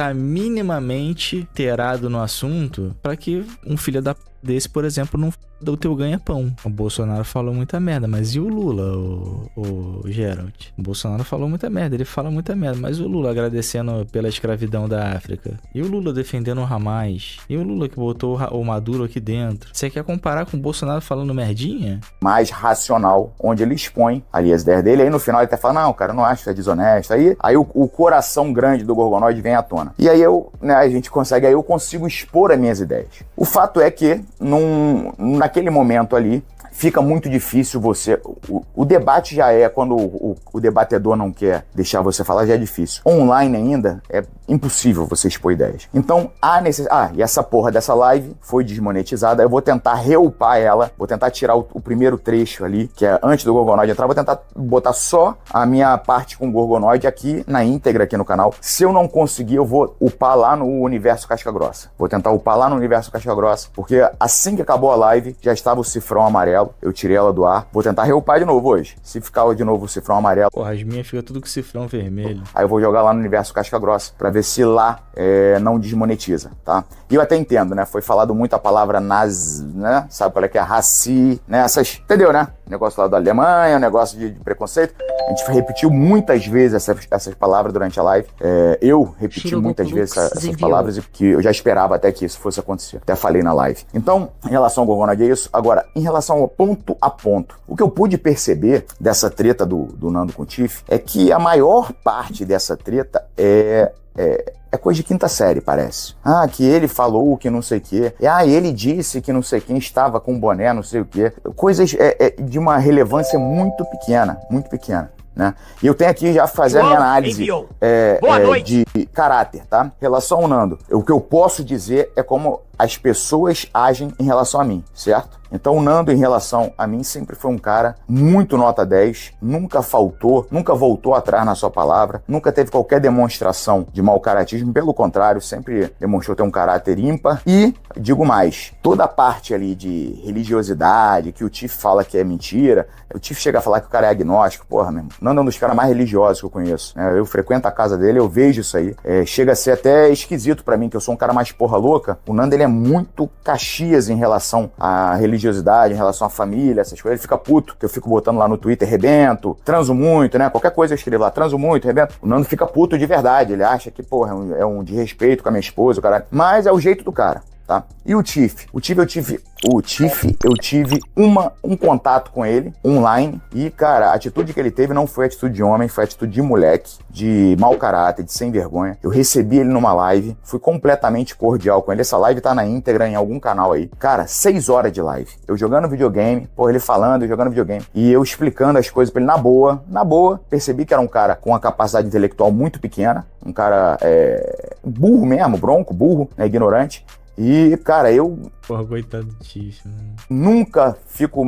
Tá minimamente terado no assunto para que um filho da desse, por exemplo, não do teu ganha-pão. O Bolsonaro falou muita merda, mas e o Lula, o, o Gerald? O Bolsonaro falou muita merda, ele fala muita merda, mas o Lula agradecendo pela escravidão da África. E o Lula defendendo o Hamas. E o Lula que botou o Maduro aqui dentro. Você quer comparar com o Bolsonaro falando merdinha? Mais racional, onde ele expõe ali as ideias dele, aí no final ele até fala, não, cara, eu não acho que é desonesto. Aí, aí o, o coração grande do Gorgonoide vem à tona funciona. E aí eu, né, a gente consegue, aí eu consigo expor as minhas ideias. O fato é que num, naquele momento ali, fica muito difícil você. O, o debate já é, quando o, o, o, debatedor não quer deixar você falar, já é difícil. Online ainda é impossível você expor ideias. Então, há necessidade. Ah, e essa porra dessa live foi desmonetizada. Eu vou tentar reupar ela, vou tentar tirar o, primeiro trecho ali, que é antes do Gorgonoid entrar, vou tentar botar só a minha parte com o Gorgonoid aqui na íntegra aqui no canal. Se eu não conseguir, eu vou upar lá no universo Casca Grossa. Vou tentar upar lá no universo Casca Grossa, porque assim que acabou a live, já estava o cifrão amarelo. Eu tirei ela do ar. Vou tentar reupar de novo hoje. Se ficar de novo o cifrão amarelo. Porra, as minhas ficam tudo com cifrão vermelho. Aí eu vou jogar lá no universo casca grossa para ver se lá é, não desmonetiza, tá? E eu até entendo, né? Foi falado muito a palavra nas, né? Sabe qual é que é? Raci, né? Essas. Entendeu, né? negócio lá da Alemanha, negócio de, de, preconceito. A gente repetiu muitas vezes essas, essas palavras durante a live. É, eu repeti muitas vezes essa, essas palavras, porque eu já esperava até que isso fosse acontecer. Até falei na live. Então, em relação ao Gorgona é isso. Agora, em relação ao ponto a ponto, o que eu pude perceber dessa treta do, do Nando com o Tiff é que a maior parte dessa treta é é, é coisa de quinta série, parece. Ah, que ele falou que não sei o quê. Ah, ele disse que não sei quem estava com boné, não sei o quê. Coisas é, é, de uma relevância muito pequena, muito pequena. Né? E eu tenho aqui já fazer João a minha análise é, é, de caráter, tá? Relação ao Nando. O que eu posso dizer é como as pessoas agem em relação a mim, certo? Então o Nando, em relação a mim, sempre foi um cara muito nota 10, nunca faltou, nunca voltou atrás na sua palavra, nunca teve qualquer demonstração de mau caratismo, pelo contrário, sempre demonstrou ter um caráter ímpar. E, digo mais, toda a parte ali de religiosidade, que o Tiff fala que é mentira, o Tiff chega a falar que o cara é agnóstico, porra, meu Nando é um dos caras mais religiosos que eu conheço. Né? eu frequento a casa dele, eu vejo isso aí. É, chega a ser até esquisito para mim, que eu sou um cara mais porra louca. O Nando, ele é muito caxias em relação à religiosidade, em relação à família, essas coisas. Ele fica puto, que eu fico botando lá no Twitter, rebento, transo muito, né? Qualquer coisa eu escrevo lá, transo muito, rebento. O Nando fica puto de verdade. Ele acha que, porra, é um, é um desrespeito com a minha esposa, o caralho. Mas é o jeito do cara tá? E o Tiff? O Tiff eu tive, o Tiff eu tive uma, um contato com ele online e, cara, a atitude que ele teve não foi atitude de homem, foi atitude de moleque, de mau caráter, de sem vergonha. Eu recebi ele numa live, fui completamente cordial com ele. Essa live tá na íntegra em algum canal aí. Cara, seis horas de live. Eu jogando videogame, por ele falando, eu jogando videogame. E eu explicando as coisas pra ele na boa, na boa. Percebi que era um cara com uma capacidade intelectual muito pequena, um cara é, burro mesmo, bronco, burro, né, ignorante. E, cara, eu. Porra, coitado do Tiff, mano. Nunca fico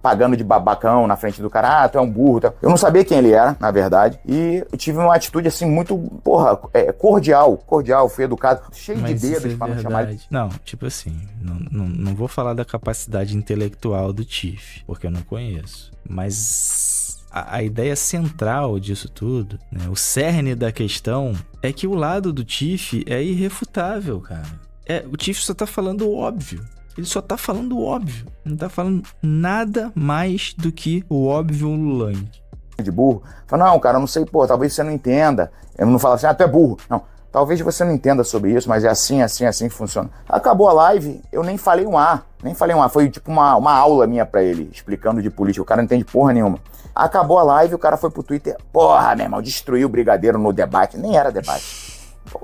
pagando de babacão na frente do cara. Ah, tu é um burro. Tá? Eu não sabia quem ele era, na verdade. E eu tive uma atitude, assim, muito, porra, é, cordial. Cordial, fui educado. Cheio Mas de dedos é pra não chamar ele. Não, tipo assim, não, não, não vou falar da capacidade intelectual do Tiff, porque eu não conheço. Mas a, ideia central disso tudo, né? o cerne da questão, é que o lado do Tiff é irrefutável, cara. É, o Tiff só tá falando o óbvio. Ele só tá falando o óbvio. Não tá falando nada mais do que o óbvio ululante. De burro. Fala, não, cara, eu não sei, pô, talvez você não entenda. Eu não falo assim, ah, tu é burro. Não. Talvez você não entenda sobre isso, mas é assim, assim, assim que funciona. Acabou a live, eu nem falei um A. Nem falei um A. Foi tipo uma, uma aula minha para ele, explicando de política. O cara não entende porra nenhuma. Acabou a live, o cara foi pro Twitter. Porra, meu irmão, destruiu o brigadeiro no debate. Nem era debate.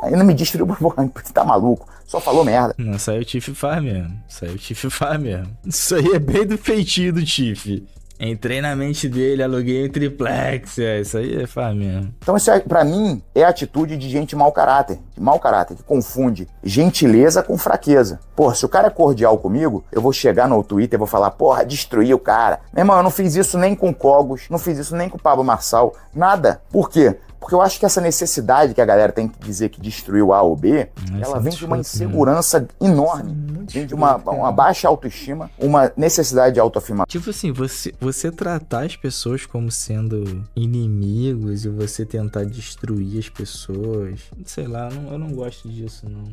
Ele não me distribua porra, [laughs] você tá maluco. Só falou merda. Não, saiu é o Tiff Farm mesmo. Saiu é o Tiff Farm mesmo. Isso aí é bem do feitio do Tiff. Entrei na mente dele, aluguei um triplex, é, isso aí é mesmo. Então isso é, pra mim é a atitude de gente mau caráter, de mau caráter, que confunde gentileza com fraqueza. Porra, se o cara é cordial comigo, eu vou chegar no Twitter e vou falar, porra, destruí o cara. Meu irmão, eu não fiz isso nem com Cogos, não fiz isso nem com o Pablo Marçal, nada. Por quê? Porque eu acho que essa necessidade que a galera tem que dizer que destruiu A ou B, Nossa, ela vem de uma insegurança né? enorme, vem de uma, uma baixa autoestima, uma necessidade de autoafirmação. Tipo assim, você, você tratar as pessoas como sendo inimigos e você tentar destruir as pessoas, sei lá, não, eu não gosto disso, não.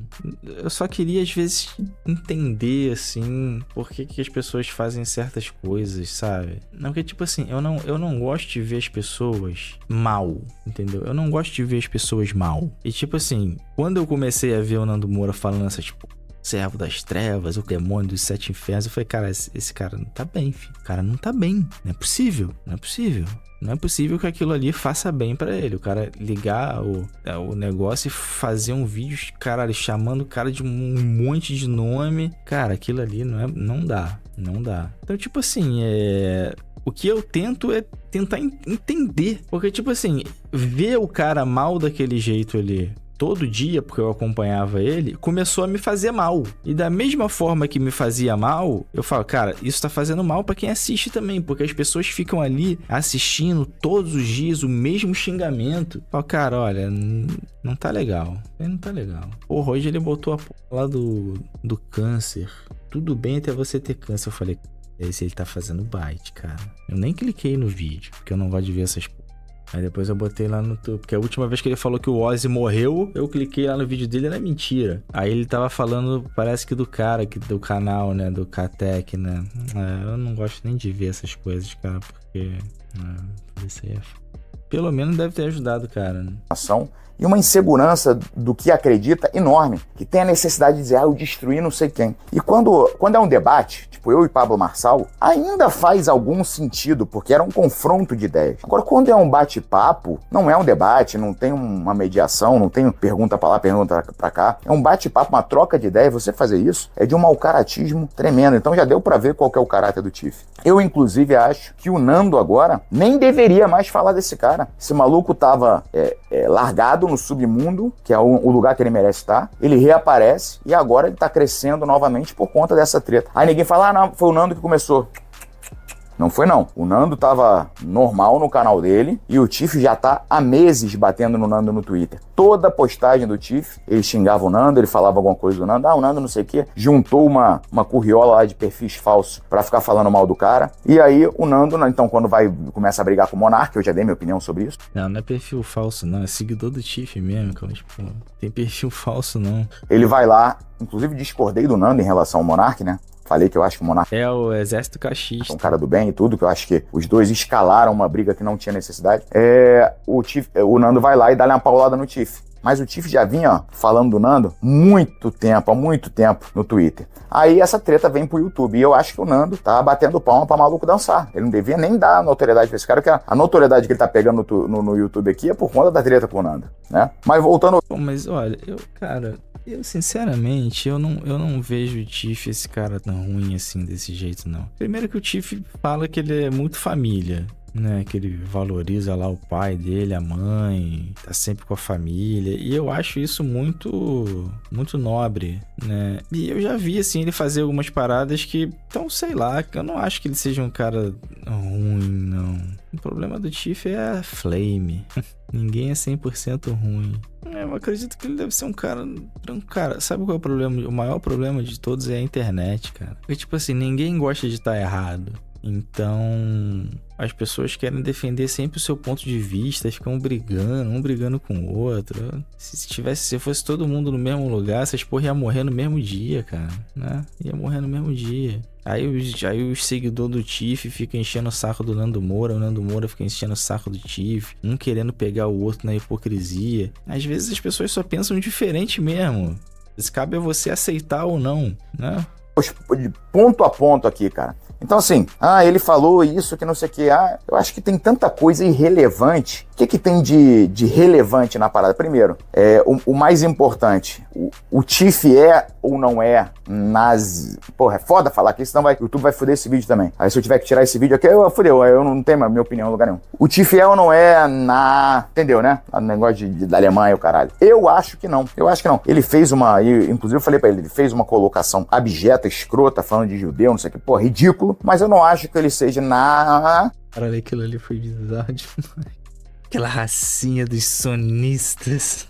Eu só queria, às vezes, entender, assim, por que, que as pessoas fazem certas coisas, sabe? Não, porque, tipo assim, eu não, eu não gosto de ver as pessoas mal, entendeu? Eu não gosto de ver as pessoas mal. E tipo assim, quando eu comecei a ver o Nando Moura falando essa, tipo, servo das trevas, o demônio dos sete infernos, eu falei, cara, esse, esse cara não tá bem, filho. O cara não tá bem. Não é possível, não é possível. Não é possível que aquilo ali faça bem para ele. O cara ligar o, é, o negócio e fazer um vídeo, caralho, chamando o cara de um monte de nome. Cara, aquilo ali não, é, não dá. Não dá. Então, tipo assim, é. O que eu tento é tentar entender. Porque, tipo assim, ver o cara mal daquele jeito ali todo dia, porque eu acompanhava ele, começou a me fazer mal. E da mesma forma que me fazia mal, eu falo, cara, isso tá fazendo mal para quem assiste também, porque as pessoas ficam ali assistindo todos os dias o mesmo xingamento. Eu falo, cara, olha, não tá legal. Ele não tá legal. Porra, hoje ele botou a porra lá do, do câncer. Tudo bem até você ter câncer. Eu falei, esse é, ele tá fazendo byte, cara. Eu nem cliquei no vídeo, porque eu não gosto de ver essas Aí depois eu botei lá no Porque a última vez que ele falou que o Ozzy morreu, eu cliquei lá no vídeo dele, É mentira. Aí ele tava falando, parece que do cara, que, do canal, né? Do Katek, né? É, eu não gosto nem de ver essas coisas, cara, porque. É, isso aí é... Pelo menos deve ter ajudado, cara. Ação. Né? e uma insegurança do que acredita enorme, que tem a necessidade de dizer, ah, eu destruí não sei quem. E quando, quando é um debate, tipo eu e Pablo Marçal, ainda faz algum sentido, porque era um confronto de ideias. Agora, quando é um bate-papo, não é um debate, não tem uma mediação, não tem pergunta para lá, pergunta para cá. É um bate-papo, uma troca de ideias. Você fazer isso é de um malcaratismo caratismo tremendo. Então já deu para ver qual é o caráter do Tiff. Eu, inclusive, acho que o Nando agora nem deveria mais falar desse cara. Esse maluco tava é, é, largado jogado no submundo, que é o, lugar que ele merece estar. Ele reaparece e agora ele tá crescendo novamente por conta dessa treta. Aí ninguém fala, ah, não, foi o Nando que começou. Não foi não. O Nando tava normal no canal dele e o Tiff já tá há meses batendo no Nando no Twitter. Toda postagem do Tiff, ele xingava o Nando, ele falava alguma coisa do Nando, ah, o Nando não sei o quê. Juntou uma, uma curriola lá de perfis falsos para ficar falando mal do cara. E aí o Nando, né, então quando vai começa a brigar com o Monark, eu já dei minha opinião sobre isso. Não, não é perfil falso não, é seguidor do Tiff mesmo, cara. Tipo, tem perfil [laughs] falso não. Ele vai lá, inclusive discordei do Nando em relação ao Monark, né? falei que eu acho que o monarca. É o exército cachista. É um cara do bem e tudo, que eu acho que os dois escalaram uma briga que não tinha necessidade. É, o, Chief, o Nando vai lá e dá uma paulada no Tiff. Mas o Tiff já vinha ó, falando do Nando muito tempo, há muito tempo no Twitter. Aí essa treta vem pro YouTube. E eu acho que o Nando tá batendo palma pra maluco dançar. Ele não devia nem dar notoriedade pra esse cara, porque a, notoriedade que ele tá pegando no, no, no, YouTube aqui é por conta da treta com o Nando, né? Mas voltando. Mas olha, eu, cara, eu sinceramente, eu não, eu não vejo o Tiff esse cara tão ruim assim, desse jeito, não. Primeiro que o Tiff fala que ele é muito família né? Que ele valoriza lá o pai dele, a mãe, tá sempre com a família. E eu acho isso muito, muito nobre, né? E eu já vi, assim, ele fazer algumas paradas que, então, sei lá, eu não acho que ele seja um cara ruim, não. O problema do Tiff é a Flame. [laughs] Ninguém é 100% ruim. É, eu acredito que ele deve ser um cara. Um cara, sabe qual é o problema? O maior problema de todos é a internet, cara. Porque, tipo assim, ninguém gosta de estar tá errado. Então, as pessoas querem defender sempre o seu ponto de vista, ficam brigando, um brigando com o outro. Se tivesse, se fosse todo mundo no mesmo lugar, vocês porra iam morrer no mesmo dia, cara, né? Ia morrer no mesmo dia. Aí os, aí os seguidores do Tiff ficam enchendo o saco do Nando Moura, o Nando Moura fica enchendo o saco do Tiff, um querendo pegar o outro na hipocrisia. Às vezes as pessoas só pensam diferente mesmo. Isso cabe a você aceitar ou não, né? Ponto a ponto aqui, cara. Então, assim, ah, ele falou isso que não sei o que. Ah, eu acho que tem tanta coisa irrelevante o que, que tem de, de relevante na parada? Primeiro, é, o, o mais importante, o, o TIF é ou não é nazi? Porra, é foda falar que senão vai, o YouTube vai foder esse vídeo também. Aí se eu tiver que tirar esse vídeo aqui, eu fudeu, eu não tenho minha opinião em lugar nenhum. O TIF é ou não é na... Entendeu, né? O negócio de, de, da Alemanha, o caralho. Eu acho que não, eu acho que não. Ele fez uma, eu, inclusive eu falei pra ele, ele fez uma colocação abjeta, escrota, falando de judeu, não sei o que, porra, ridículo, mas eu não acho que ele seja na... Caralho, aquilo ali foi bizarro demais aquela racinha dos sonistas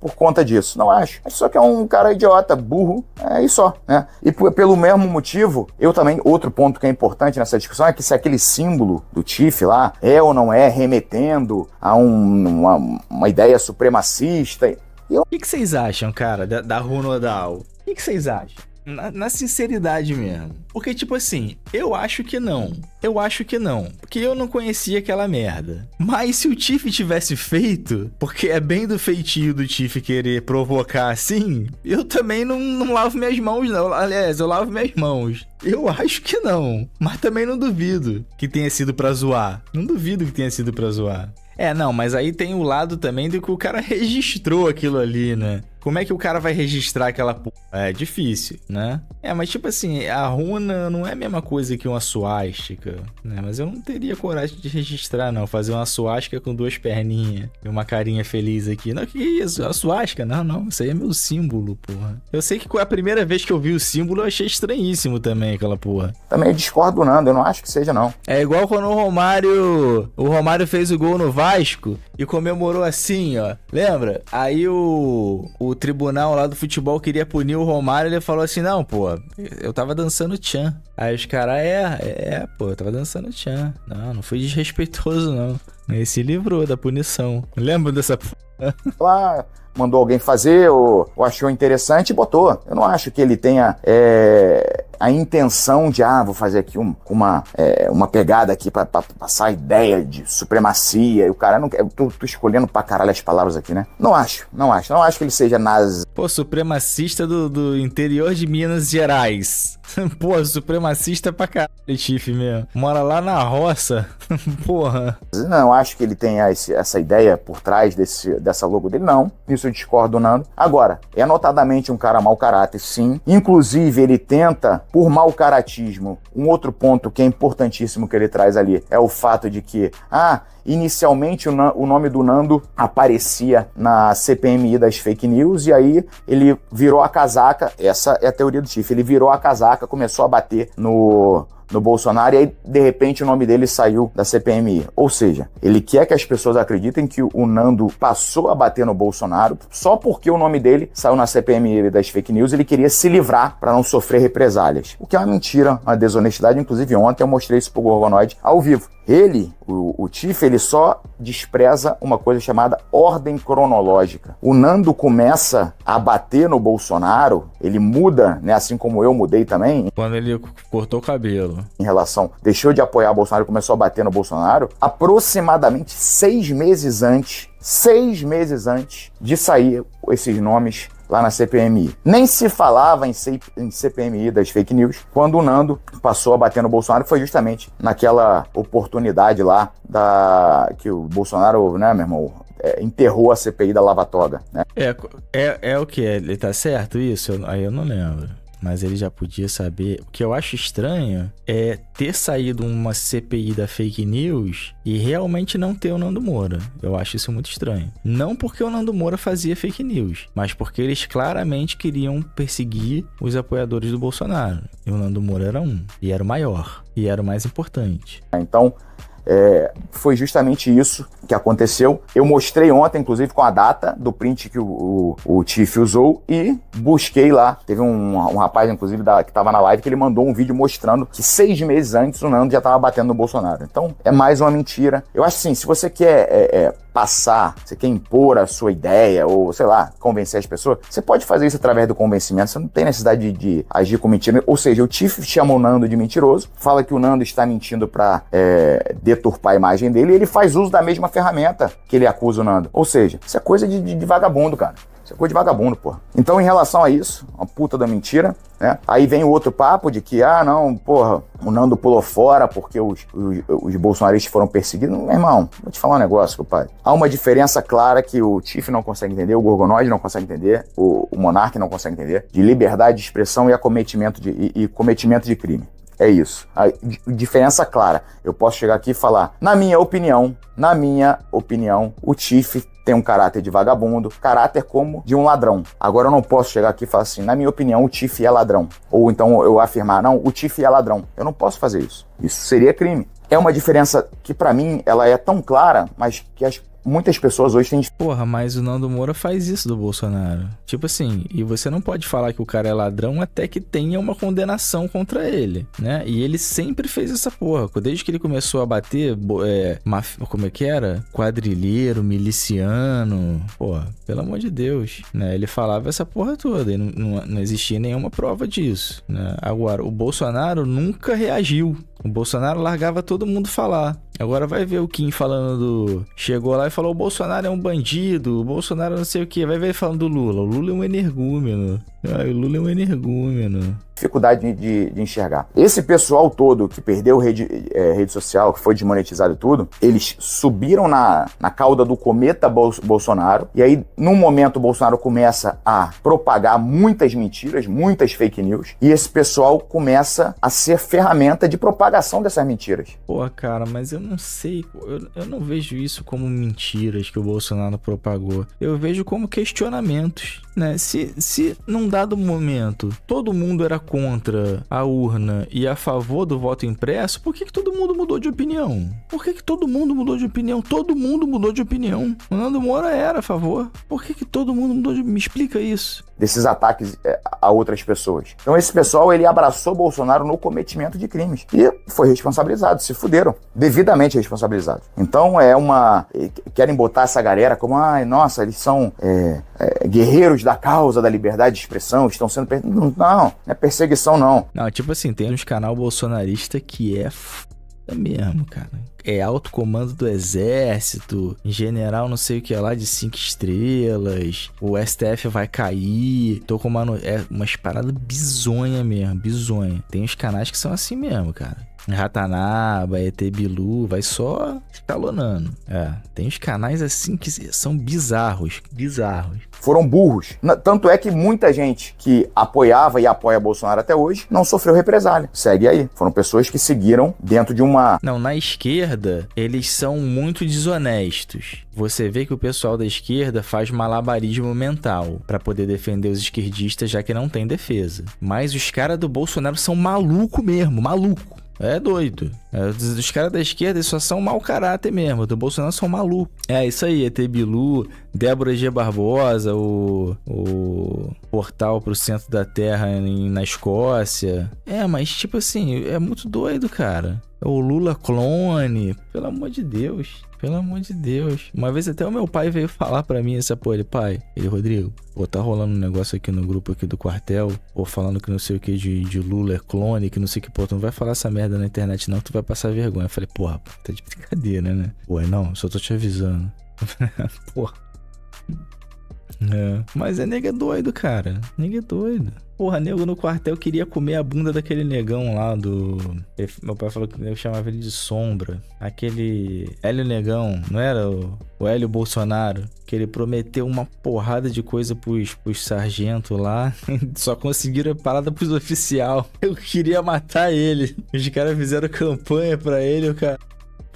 por conta disso. Não acho. só que é um cara idiota, burro, é isso só, né? E pelo mesmo motivo, eu também, outro ponto que é importante nessa discussão é que se aquele símbolo do Tiff lá é ou não é remetendo a um, uma, uma, ideia supremacista. Eu... O que, vocês acham, cara, da, da Runodal? O que vocês acham? Na, na, sinceridade mesmo. Porque, tipo assim, eu acho que não. Eu acho que não. Porque eu não conhecia aquela merda. Mas se o Tiff tivesse feito, porque é bem do feitio do Tiff querer provocar assim, eu também não, não lavo minhas mãos, não. Aliás, eu lavo minhas mãos. Eu acho que não. Mas também não duvido que tenha sido pra zoar. Não duvido que tenha sido pra zoar. É, não, mas aí tem o lado também do que o cara registrou aquilo ali, né? Como é que o cara vai registrar aquela porra? É difícil, né? É, mas tipo assim, a runa não é a mesma coisa que uma suástica, né? Mas eu não teria coragem de registrar, não. Fazer uma suástica com duas perninhas e uma carinha feliz aqui. Não, que isso? A suástica? Não, não. Isso aí é meu símbolo, porra. Eu sei que a primeira vez que eu vi o símbolo eu achei estranhíssimo também aquela porra. Também discordo, Nando. Eu não acho que seja, não. É igual quando o Romário. O Romário fez o gol no Vasco e comemorou assim, ó. Lembra? Aí o, o o tribunal lá do futebol queria punir o Romário, ele falou assim: não, pô, eu tava dançando tchan. Aí os caras, é, é, pô, eu tava dançando tchan. Não, não foi desrespeitoso, não. Ele se livrou da punição. Lembra dessa p. [laughs] Lá, mandou alguém fazer ou, ou achou interessante e botou. Eu não acho que ele tenha. É a intenção de, ah, vou fazer aqui um, uma, é, uma pegada aqui para passar a ideia de supremacia. E o cara não quer. tô, tô, escolhendo pra caralho as palavras aqui, né? Não acho, não acho. Não acho que ele seja nazi. Pô, supremacista do, do interior de Minas Gerais. [laughs] Pô, supremacista pra caralho, Tiff mesmo. Mora lá na roça. [laughs] Porra. Não, acho que ele tenha esse, essa ideia por trás desse, dessa logo dele. Não, isso eu discordo, Nando. Agora, é notadamente um cara mau caráter, sim. Inclusive, ele tenta por mau caratismo. Um outro ponto que é importantíssimo que ele traz ali é o fato de que, ah, Inicialmente, o, nome do Nando aparecia na CPMI das fake news e aí ele virou a casaca. Essa é a teoria do Tiff. Ele virou a casaca, começou a bater no no Bolsonaro e aí, de repente, o nome dele saiu da CPMI. Ou seja, ele quer que as pessoas acreditem que o Nando passou a bater no Bolsonaro só porque o nome dele saiu na CPMI das fake news. Ele queria se livrar para não sofrer represálias. O que é uma mentira, uma desonestidade. Inclusive, ontem eu mostrei isso pro Gorgonoide ao vivo. Ele, o, o Tiff, ele só despreza uma coisa chamada ordem cronológica. O Nando começa a bater no Bolsonaro, ele muda, né? Assim como eu mudei também. Quando ele cortou o cabelo. Em relação, deixou de apoiar o Bolsonaro e começou a bater no Bolsonaro, aproximadamente seis meses antes, seis meses antes de sair esses nomes lá na CPMI. Nem se falava em, C, em CPMI das fake news quando o Nando passou a bater no Bolsonaro, foi justamente naquela oportunidade lá da que o Bolsonaro, né, meu irmão, é, enterrou a CPI da Lava Toga, né? É, é, é o que? Ele tá certo isso? Aí eu não lembro mas ele já podia saber. O que eu acho estranho é ter saído uma CPI da fake news e realmente não ter o Nando Moura. Eu acho isso muito estranho. Não porque o Nando Moura fazia fake news, mas porque eles claramente queriam perseguir os apoiadores do Bolsonaro. E o Nando Moura era um, e era o maior, e era o mais importante. Então, é, foi justamente isso que aconteceu. Eu mostrei ontem, inclusive, com a data do print que o, Tiff usou e busquei lá. Teve um, um rapaz, inclusive, da, que estava na live, que ele mandou um vídeo mostrando que seis meses antes o Nando já estava batendo no Bolsonaro. Então, é mais uma mentira. Eu acho assim, se você quer é, é, passar, você quer impor a sua ideia ou, sei lá, convencer as pessoas, você pode fazer isso através do convencimento. Você não tem necessidade de, de agir com mentira. Ou seja, o Tiff chama o Nando de mentiroso, fala que o Nando está mentindo para é, deturpar a imagem dele e ele faz uso da mesma ferramenta ferramenta que ele acusa o Nando. Ou seja, isso é coisa de, de, de vagabundo, cara. Isso é coisa de vagabundo, pô. Então, em relação a isso, uma puta da mentira, né? Aí vem o outro papo de que, ah, não, porra, o Nando pulou fora porque os, os, os bolsonaristas foram perseguidos. Meu irmão, vou te falar um negócio, compadre. Há uma diferença clara que o Tiff não consegue entender, o Gorgonoide não consegue entender, o, o Monarque não consegue entender, de liberdade de expressão e acometimento de, e, e cometimento de crime. É isso. A diferença clara. Eu posso chegar aqui e falar, na minha opinião, na minha opinião, o Tiff tem um caráter de vagabundo, caráter como de um ladrão. Agora eu não posso chegar aqui e falar assim, na minha opinião, o Tiff é ladrão. Ou então eu afirmar, não, o Tiff é ladrão. Eu não posso fazer isso. Isso seria crime. É uma diferença que para mim ela é tão clara, mas que as muitas pessoas hoje têm. Porra, mas o Nando Moura faz isso do Bolsonaro. Tipo assim, e você não pode falar que o cara é ladrão até que tenha uma condenação contra ele, né? E ele sempre fez essa porra. Desde que ele começou a bater, é, maf... como é que era? Quadrilheiro, miliciano. Porra, pelo amor de Deus, né? Ele falava essa porra toda e não, não, não existia nenhuma prova disso, né? Agora, o Bolsonaro nunca reagiu. O Bolsonaro largava todo mundo falar. Agora vai ver o Kim falando do... Chegou lá e falou: o Bolsonaro é um bandido, o Bolsonaro não sei o que. Vai ver falando do Lula. O Lula é um energúmeno. Ah, o Lula é um energúmeno. Dificuldade de, de, enxergar. Esse pessoal todo que perdeu rede, é, rede social, que foi desmonetizado e tudo, eles subiram na, na cauda do cometa Bolsonaro. E aí, num momento, o Bolsonaro começa a propagar muitas mentiras, muitas fake news. E esse pessoal começa a ser ferramenta de propagação dessas mentiras. Pô, cara, mas eu não sei. Eu, eu não vejo isso como mentiras que o Bolsonaro propagou. Eu vejo como questionamentos, né? Se, se não dado momento todo mundo era contra a urna e a favor do voto impresso, por que, que todo mundo mudou de opinião? Por que, que todo mundo mudou de opinião? Todo mundo mudou de opinião. O Nando Moura era a favor. Por que, que todo mundo mudou de... Me explica isso desses ataques é, a outras pessoas. Então esse pessoal ele abraçou Bolsonaro no cometimento de crimes e foi responsabilizado, se fuderam, devidamente responsabilizado. Então é uma querem botar essa galera como ai nossa eles são é, é, guerreiros da causa da liberdade de expressão estão sendo. Per... Não, não é perseguição, não. Não, tipo assim, tem uns canal bolsonarista que é mesmo, cara. É alto comando do exército, general não sei o que é lá de cinco estrelas, o STF vai cair, tô com uma... É umas paradas bizonha mesmo, bizonha. Tem uns canais que são assim mesmo, cara. Ratanaba, é ET Bilu, vai só escalonando. É, tem uns canais assim que são bizarros, bizarros. Foram burros. Tanto é que muita gente que apoiava e apoia Bolsonaro até hoje não sofreu represália. Segue aí. Foram pessoas que seguiram dentro de uma. Não, na esquerda, eles são muito desonestos. Você vê que o pessoal da esquerda faz malabarismo mental para poder defender os esquerdistas, já que não tem defesa. Mas os caras do Bolsonaro são maluco mesmo, maluco. É doido. É, os caras da esquerda só são mau caráter mesmo. Do Bolsonaro são maluco. É isso aí, ET Bilu, Débora G. Barbosa, o, o portal pro centro da Terra em, na Escócia. É, mas tipo assim, é muito doido, cara. O Lula clone, pelo amor de Deus. Pelo amor de Deus. Uma vez até o meu pai veio falar para mim essa porra. Ele, pai, ele, Rodrigo, pô, tá rolando um negócio aqui no grupo aqui do quartel, pô, falando que não sei o que de, de Lula é clone, que não sei o que, pô, tu não vai falar essa merda na internet não, tu vai vai passar vergonha. Eu falei, porra, tá de brincadeira, né? Ué, não, só tô te avisando. [laughs] Ah, porra. É. Mas é nega doido, cara. Nega é doido. Porra, nego no quartel queria comer a bunda daquele negão lá do. meu pai falou que eu chamava ele de sombra. Aquele Hélio Negão, não era o, o Hélio Bolsonaro? Que ele prometeu uma porrada de coisa pros, pros sargentos lá. [laughs] Só conseguiram a parada pros oficial. Eu queria matar ele. Os caras fizeram campanha pra ele, o cara.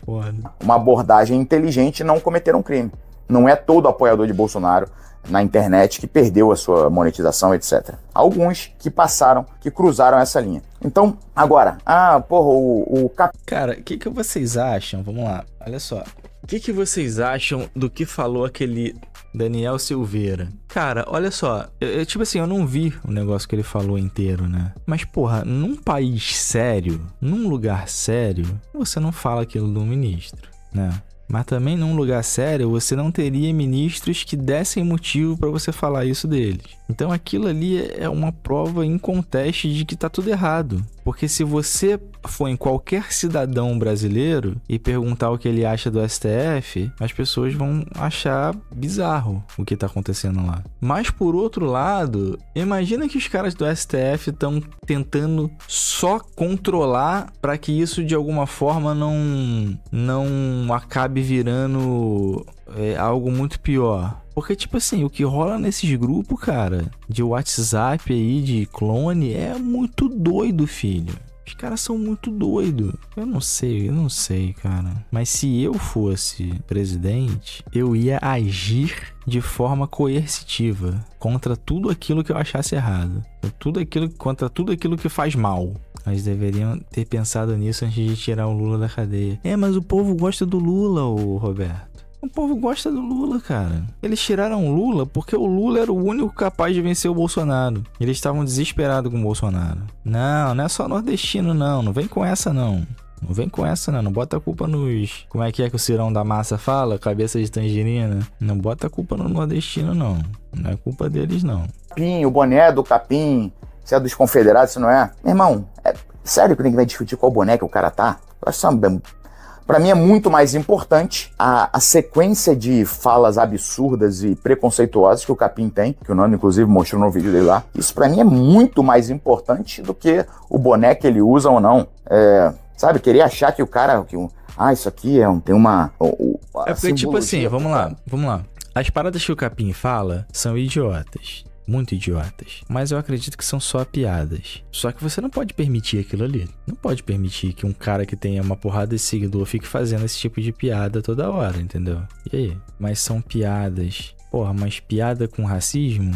Porra. Uma abordagem inteligente não cometer um crime. Não é todo apoiador de Bolsonaro na internet que perdeu a sua monetização, etc. Alguns que passaram, que cruzaram essa linha. Então, agora, ah, porra, o, o cap... Cara, o que, que vocês acham? Vamos lá, olha só. O que, que vocês acham do que falou aquele Daniel Silveira. Cara, olha só, eu, eu, tipo assim, eu não vi o negócio que ele falou inteiro, né? Mas, porra, num país sério, num lugar sério, você não fala aquilo do ministro, né? Mas também num lugar sério, você não teria ministros que dessem motivo para você falar isso deles. Então aquilo ali é uma prova inconteste de que tá tudo errado. Porque se você for em qualquer cidadão brasileiro e perguntar o que ele acha do STF, as pessoas vão achar bizarro o que tá acontecendo lá. Mas por outro lado, imagina que os caras do STF estão tentando só controlar para que isso de alguma forma não não acabe virando é, algo muito pior. Porque, tipo assim, o que rola nesses grupos, cara, de WhatsApp aí, de clone, é muito doido, filho. Os caras são muito doidos. Eu não sei, eu não sei, cara. Mas se eu fosse presidente, eu ia agir de forma coercitiva contra tudo aquilo que eu achasse errado, tudo aquilo contra tudo aquilo que faz mal. mas deveriam ter pensado nisso antes de tirar o Lula da cadeia. É, mas o povo gosta do Lula, o Roberto. O povo gosta do Lula, cara. Eles tiraram o Lula porque o Lula era o único capaz de vencer o Bolsonaro. Eles estavam desesperados com o Bolsonaro. Não, não é só nordestino, não. Não vem com essa, não. Não vem com essa, não. Não bota a culpa nos. Como é que é que o Cirão da Massa fala? Cabeça de tangerina. Não bota a culpa no nordestino, não. Não é culpa deles, não. Capim, o boné do Capim. Se é dos confederados, se não é. Meu irmão, é sério que ninguém vai discutir qual boné que o cara tá? Eu acho que para mim é muito mais importante a, a, sequência de falas absurdas e preconceituosas que o Capim tem, que o Nando inclusive mostrou no vídeo dele lá. Isso para mim é muito mais importante do que o boné que ele usa ou não. É, sabe, querer achar que o cara. Que, ah, isso aqui é um, tem uma. é porque, tipo assim, vamos lá, vamos lá. As paradas que o Capim fala são idiotas muito idiotas. Mas eu acredito que são só piadas. Só que você não pode permitir aquilo ali. Não pode permitir que um cara que tenha uma porrada de seguidor fique fazendo esse tipo de piada toda hora, entendeu? E aí? Mas são piadas. Porra, mas piada com racismo?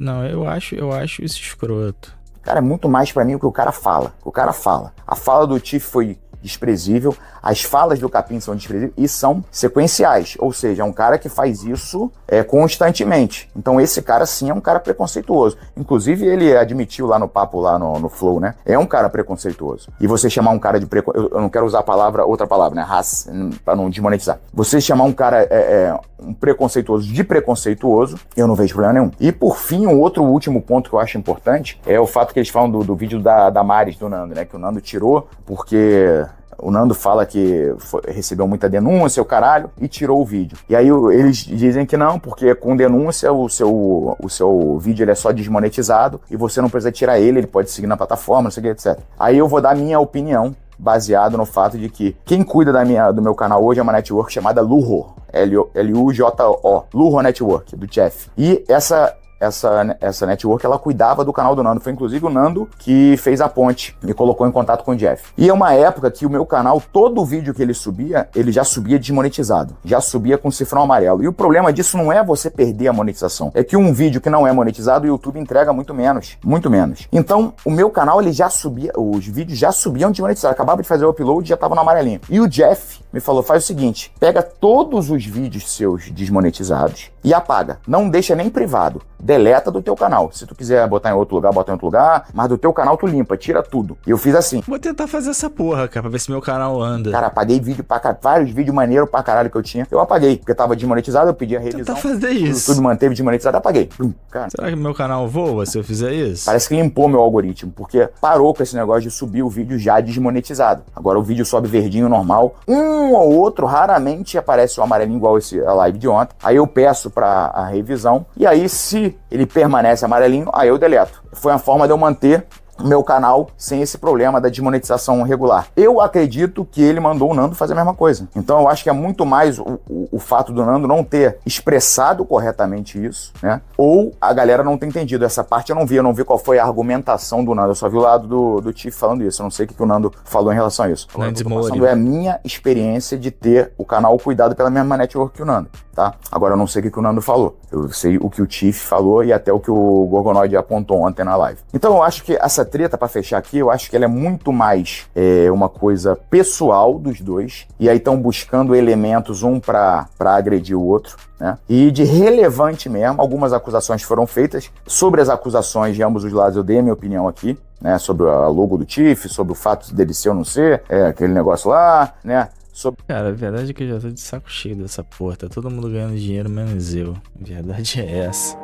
Não, eu acho, eu acho isso escroto. Cara, é muito mais para mim o que o cara fala. O cara fala. A fala do Tiff foi desprezível, as falas do Capim são desprezíveis e são sequenciais, ou seja, é um cara que faz isso é, constantemente. Então esse cara sim é um cara preconceituoso. Inclusive ele admitiu lá no papo lá no, no Flow, né? É um cara preconceituoso. E você chamar um cara de preconceituoso. eu, não quero usar a palavra outra palavra, né? Raça para não desmonetizar. Você chamar um cara é, é, um preconceituoso de preconceituoso, eu não vejo problema nenhum. E por fim, um outro último ponto que eu acho importante é o fato que eles falam do, do vídeo da, da Maris do Nando, né? Que o Nando tirou porque o Nando fala que foi, recebeu muita denúncia, o caralho, e tirou o vídeo. E aí eles dizem que não, porque com denúncia o seu, o seu vídeo ele é só desmonetizado e você não precisa tirar ele, ele pode seguir na plataforma, não sei o que, etc. Aí eu vou dar minha opinião baseado no fato de que quem cuida da minha, do meu canal hoje é uma network chamada Lujo, L-U-J-O, Lujo Network, do Jeff. E essa essa, essa network, ela cuidava do canal do Nando. Foi inclusive o Nando que fez a ponte, me colocou em contato com o Jeff. E é uma época que o meu canal, todo vídeo que ele subia, ele já subia desmonetizado, já subia com cifrão amarelo. E o problema disso não é você perder a monetização, é que um vídeo que não é monetizado, o YouTube entrega muito menos, muito menos. Então, o meu canal, ele já subia, os vídeos já subiam desmonetizados, acabava de fazer o upload já tava no amarelinho. E o Jeff me falou, faz o seguinte, pega todos os vídeos seus desmonetizados e apaga, não deixa nem privado deleta do teu canal. Se tu quiser botar em outro lugar, bota em outro lugar, mas do teu canal tu limpa, tira tudo. E eu fiz assim. Vou tentar fazer essa porra, cara, pra ver se meu canal anda. Cara, apaguei vídeo pra caralho, vários vídeos maneiros pra caralho que eu tinha. Eu apaguei, porque tava desmonetizado, eu pedi a revisão. Tentar fazer isso. Tudo manteve desmonetizado, apaguei. Pum, cara. Será que meu canal voa se eu fizer isso? Parece que limpou meu algoritmo, porque parou com esse negócio de subir o vídeo já desmonetizado. Agora o vídeo sobe verdinho normal. Um ou outro, raramente aparece o amarelinho igual esse a live de ontem. Aí eu peço para a revisão. E aí, se ele permanece amarelinho, aí eu deleto. Foi uma forma de eu manter meu canal sem esse problema da desmonetização regular. Eu acredito que ele mandou o Nando fazer a mesma coisa. Então eu acho que é muito mais o, o, o, fato do Nando não ter expressado corretamente isso, né? Ou a galera não ter entendido. Essa parte eu não vi, eu não vi qual foi a argumentação do Nando. Eu só vi o lado do, do Tiff falando isso. Eu não sei o que, que o Nando falou em relação a isso. Nando É a minha experiência de ter o canal cuidado pela mesma network que o Nando, tá? Agora eu não sei o que, que o Nando falou. Eu sei o que o Tiff falou e até o que o Gorgonoid apontou ontem na live. Então eu acho que essa treta, para fechar aqui, eu acho que ela é muito mais é, uma coisa pessoal dos dois. E aí estão buscando elementos, um para agredir o outro. Né? E de relevante mesmo, algumas acusações foram feitas. Sobre as acusações de ambos os lados, eu dei a minha opinião aqui. Né, sobre a logo do Tiff, sobre o fato dele ser ou não ser, é, aquele negócio lá, né? Sobre... Cara, a verdade é que eu já tô de saco cheio dessa porra. Tá todo mundo ganhando dinheiro, menos eu. A verdade é essa.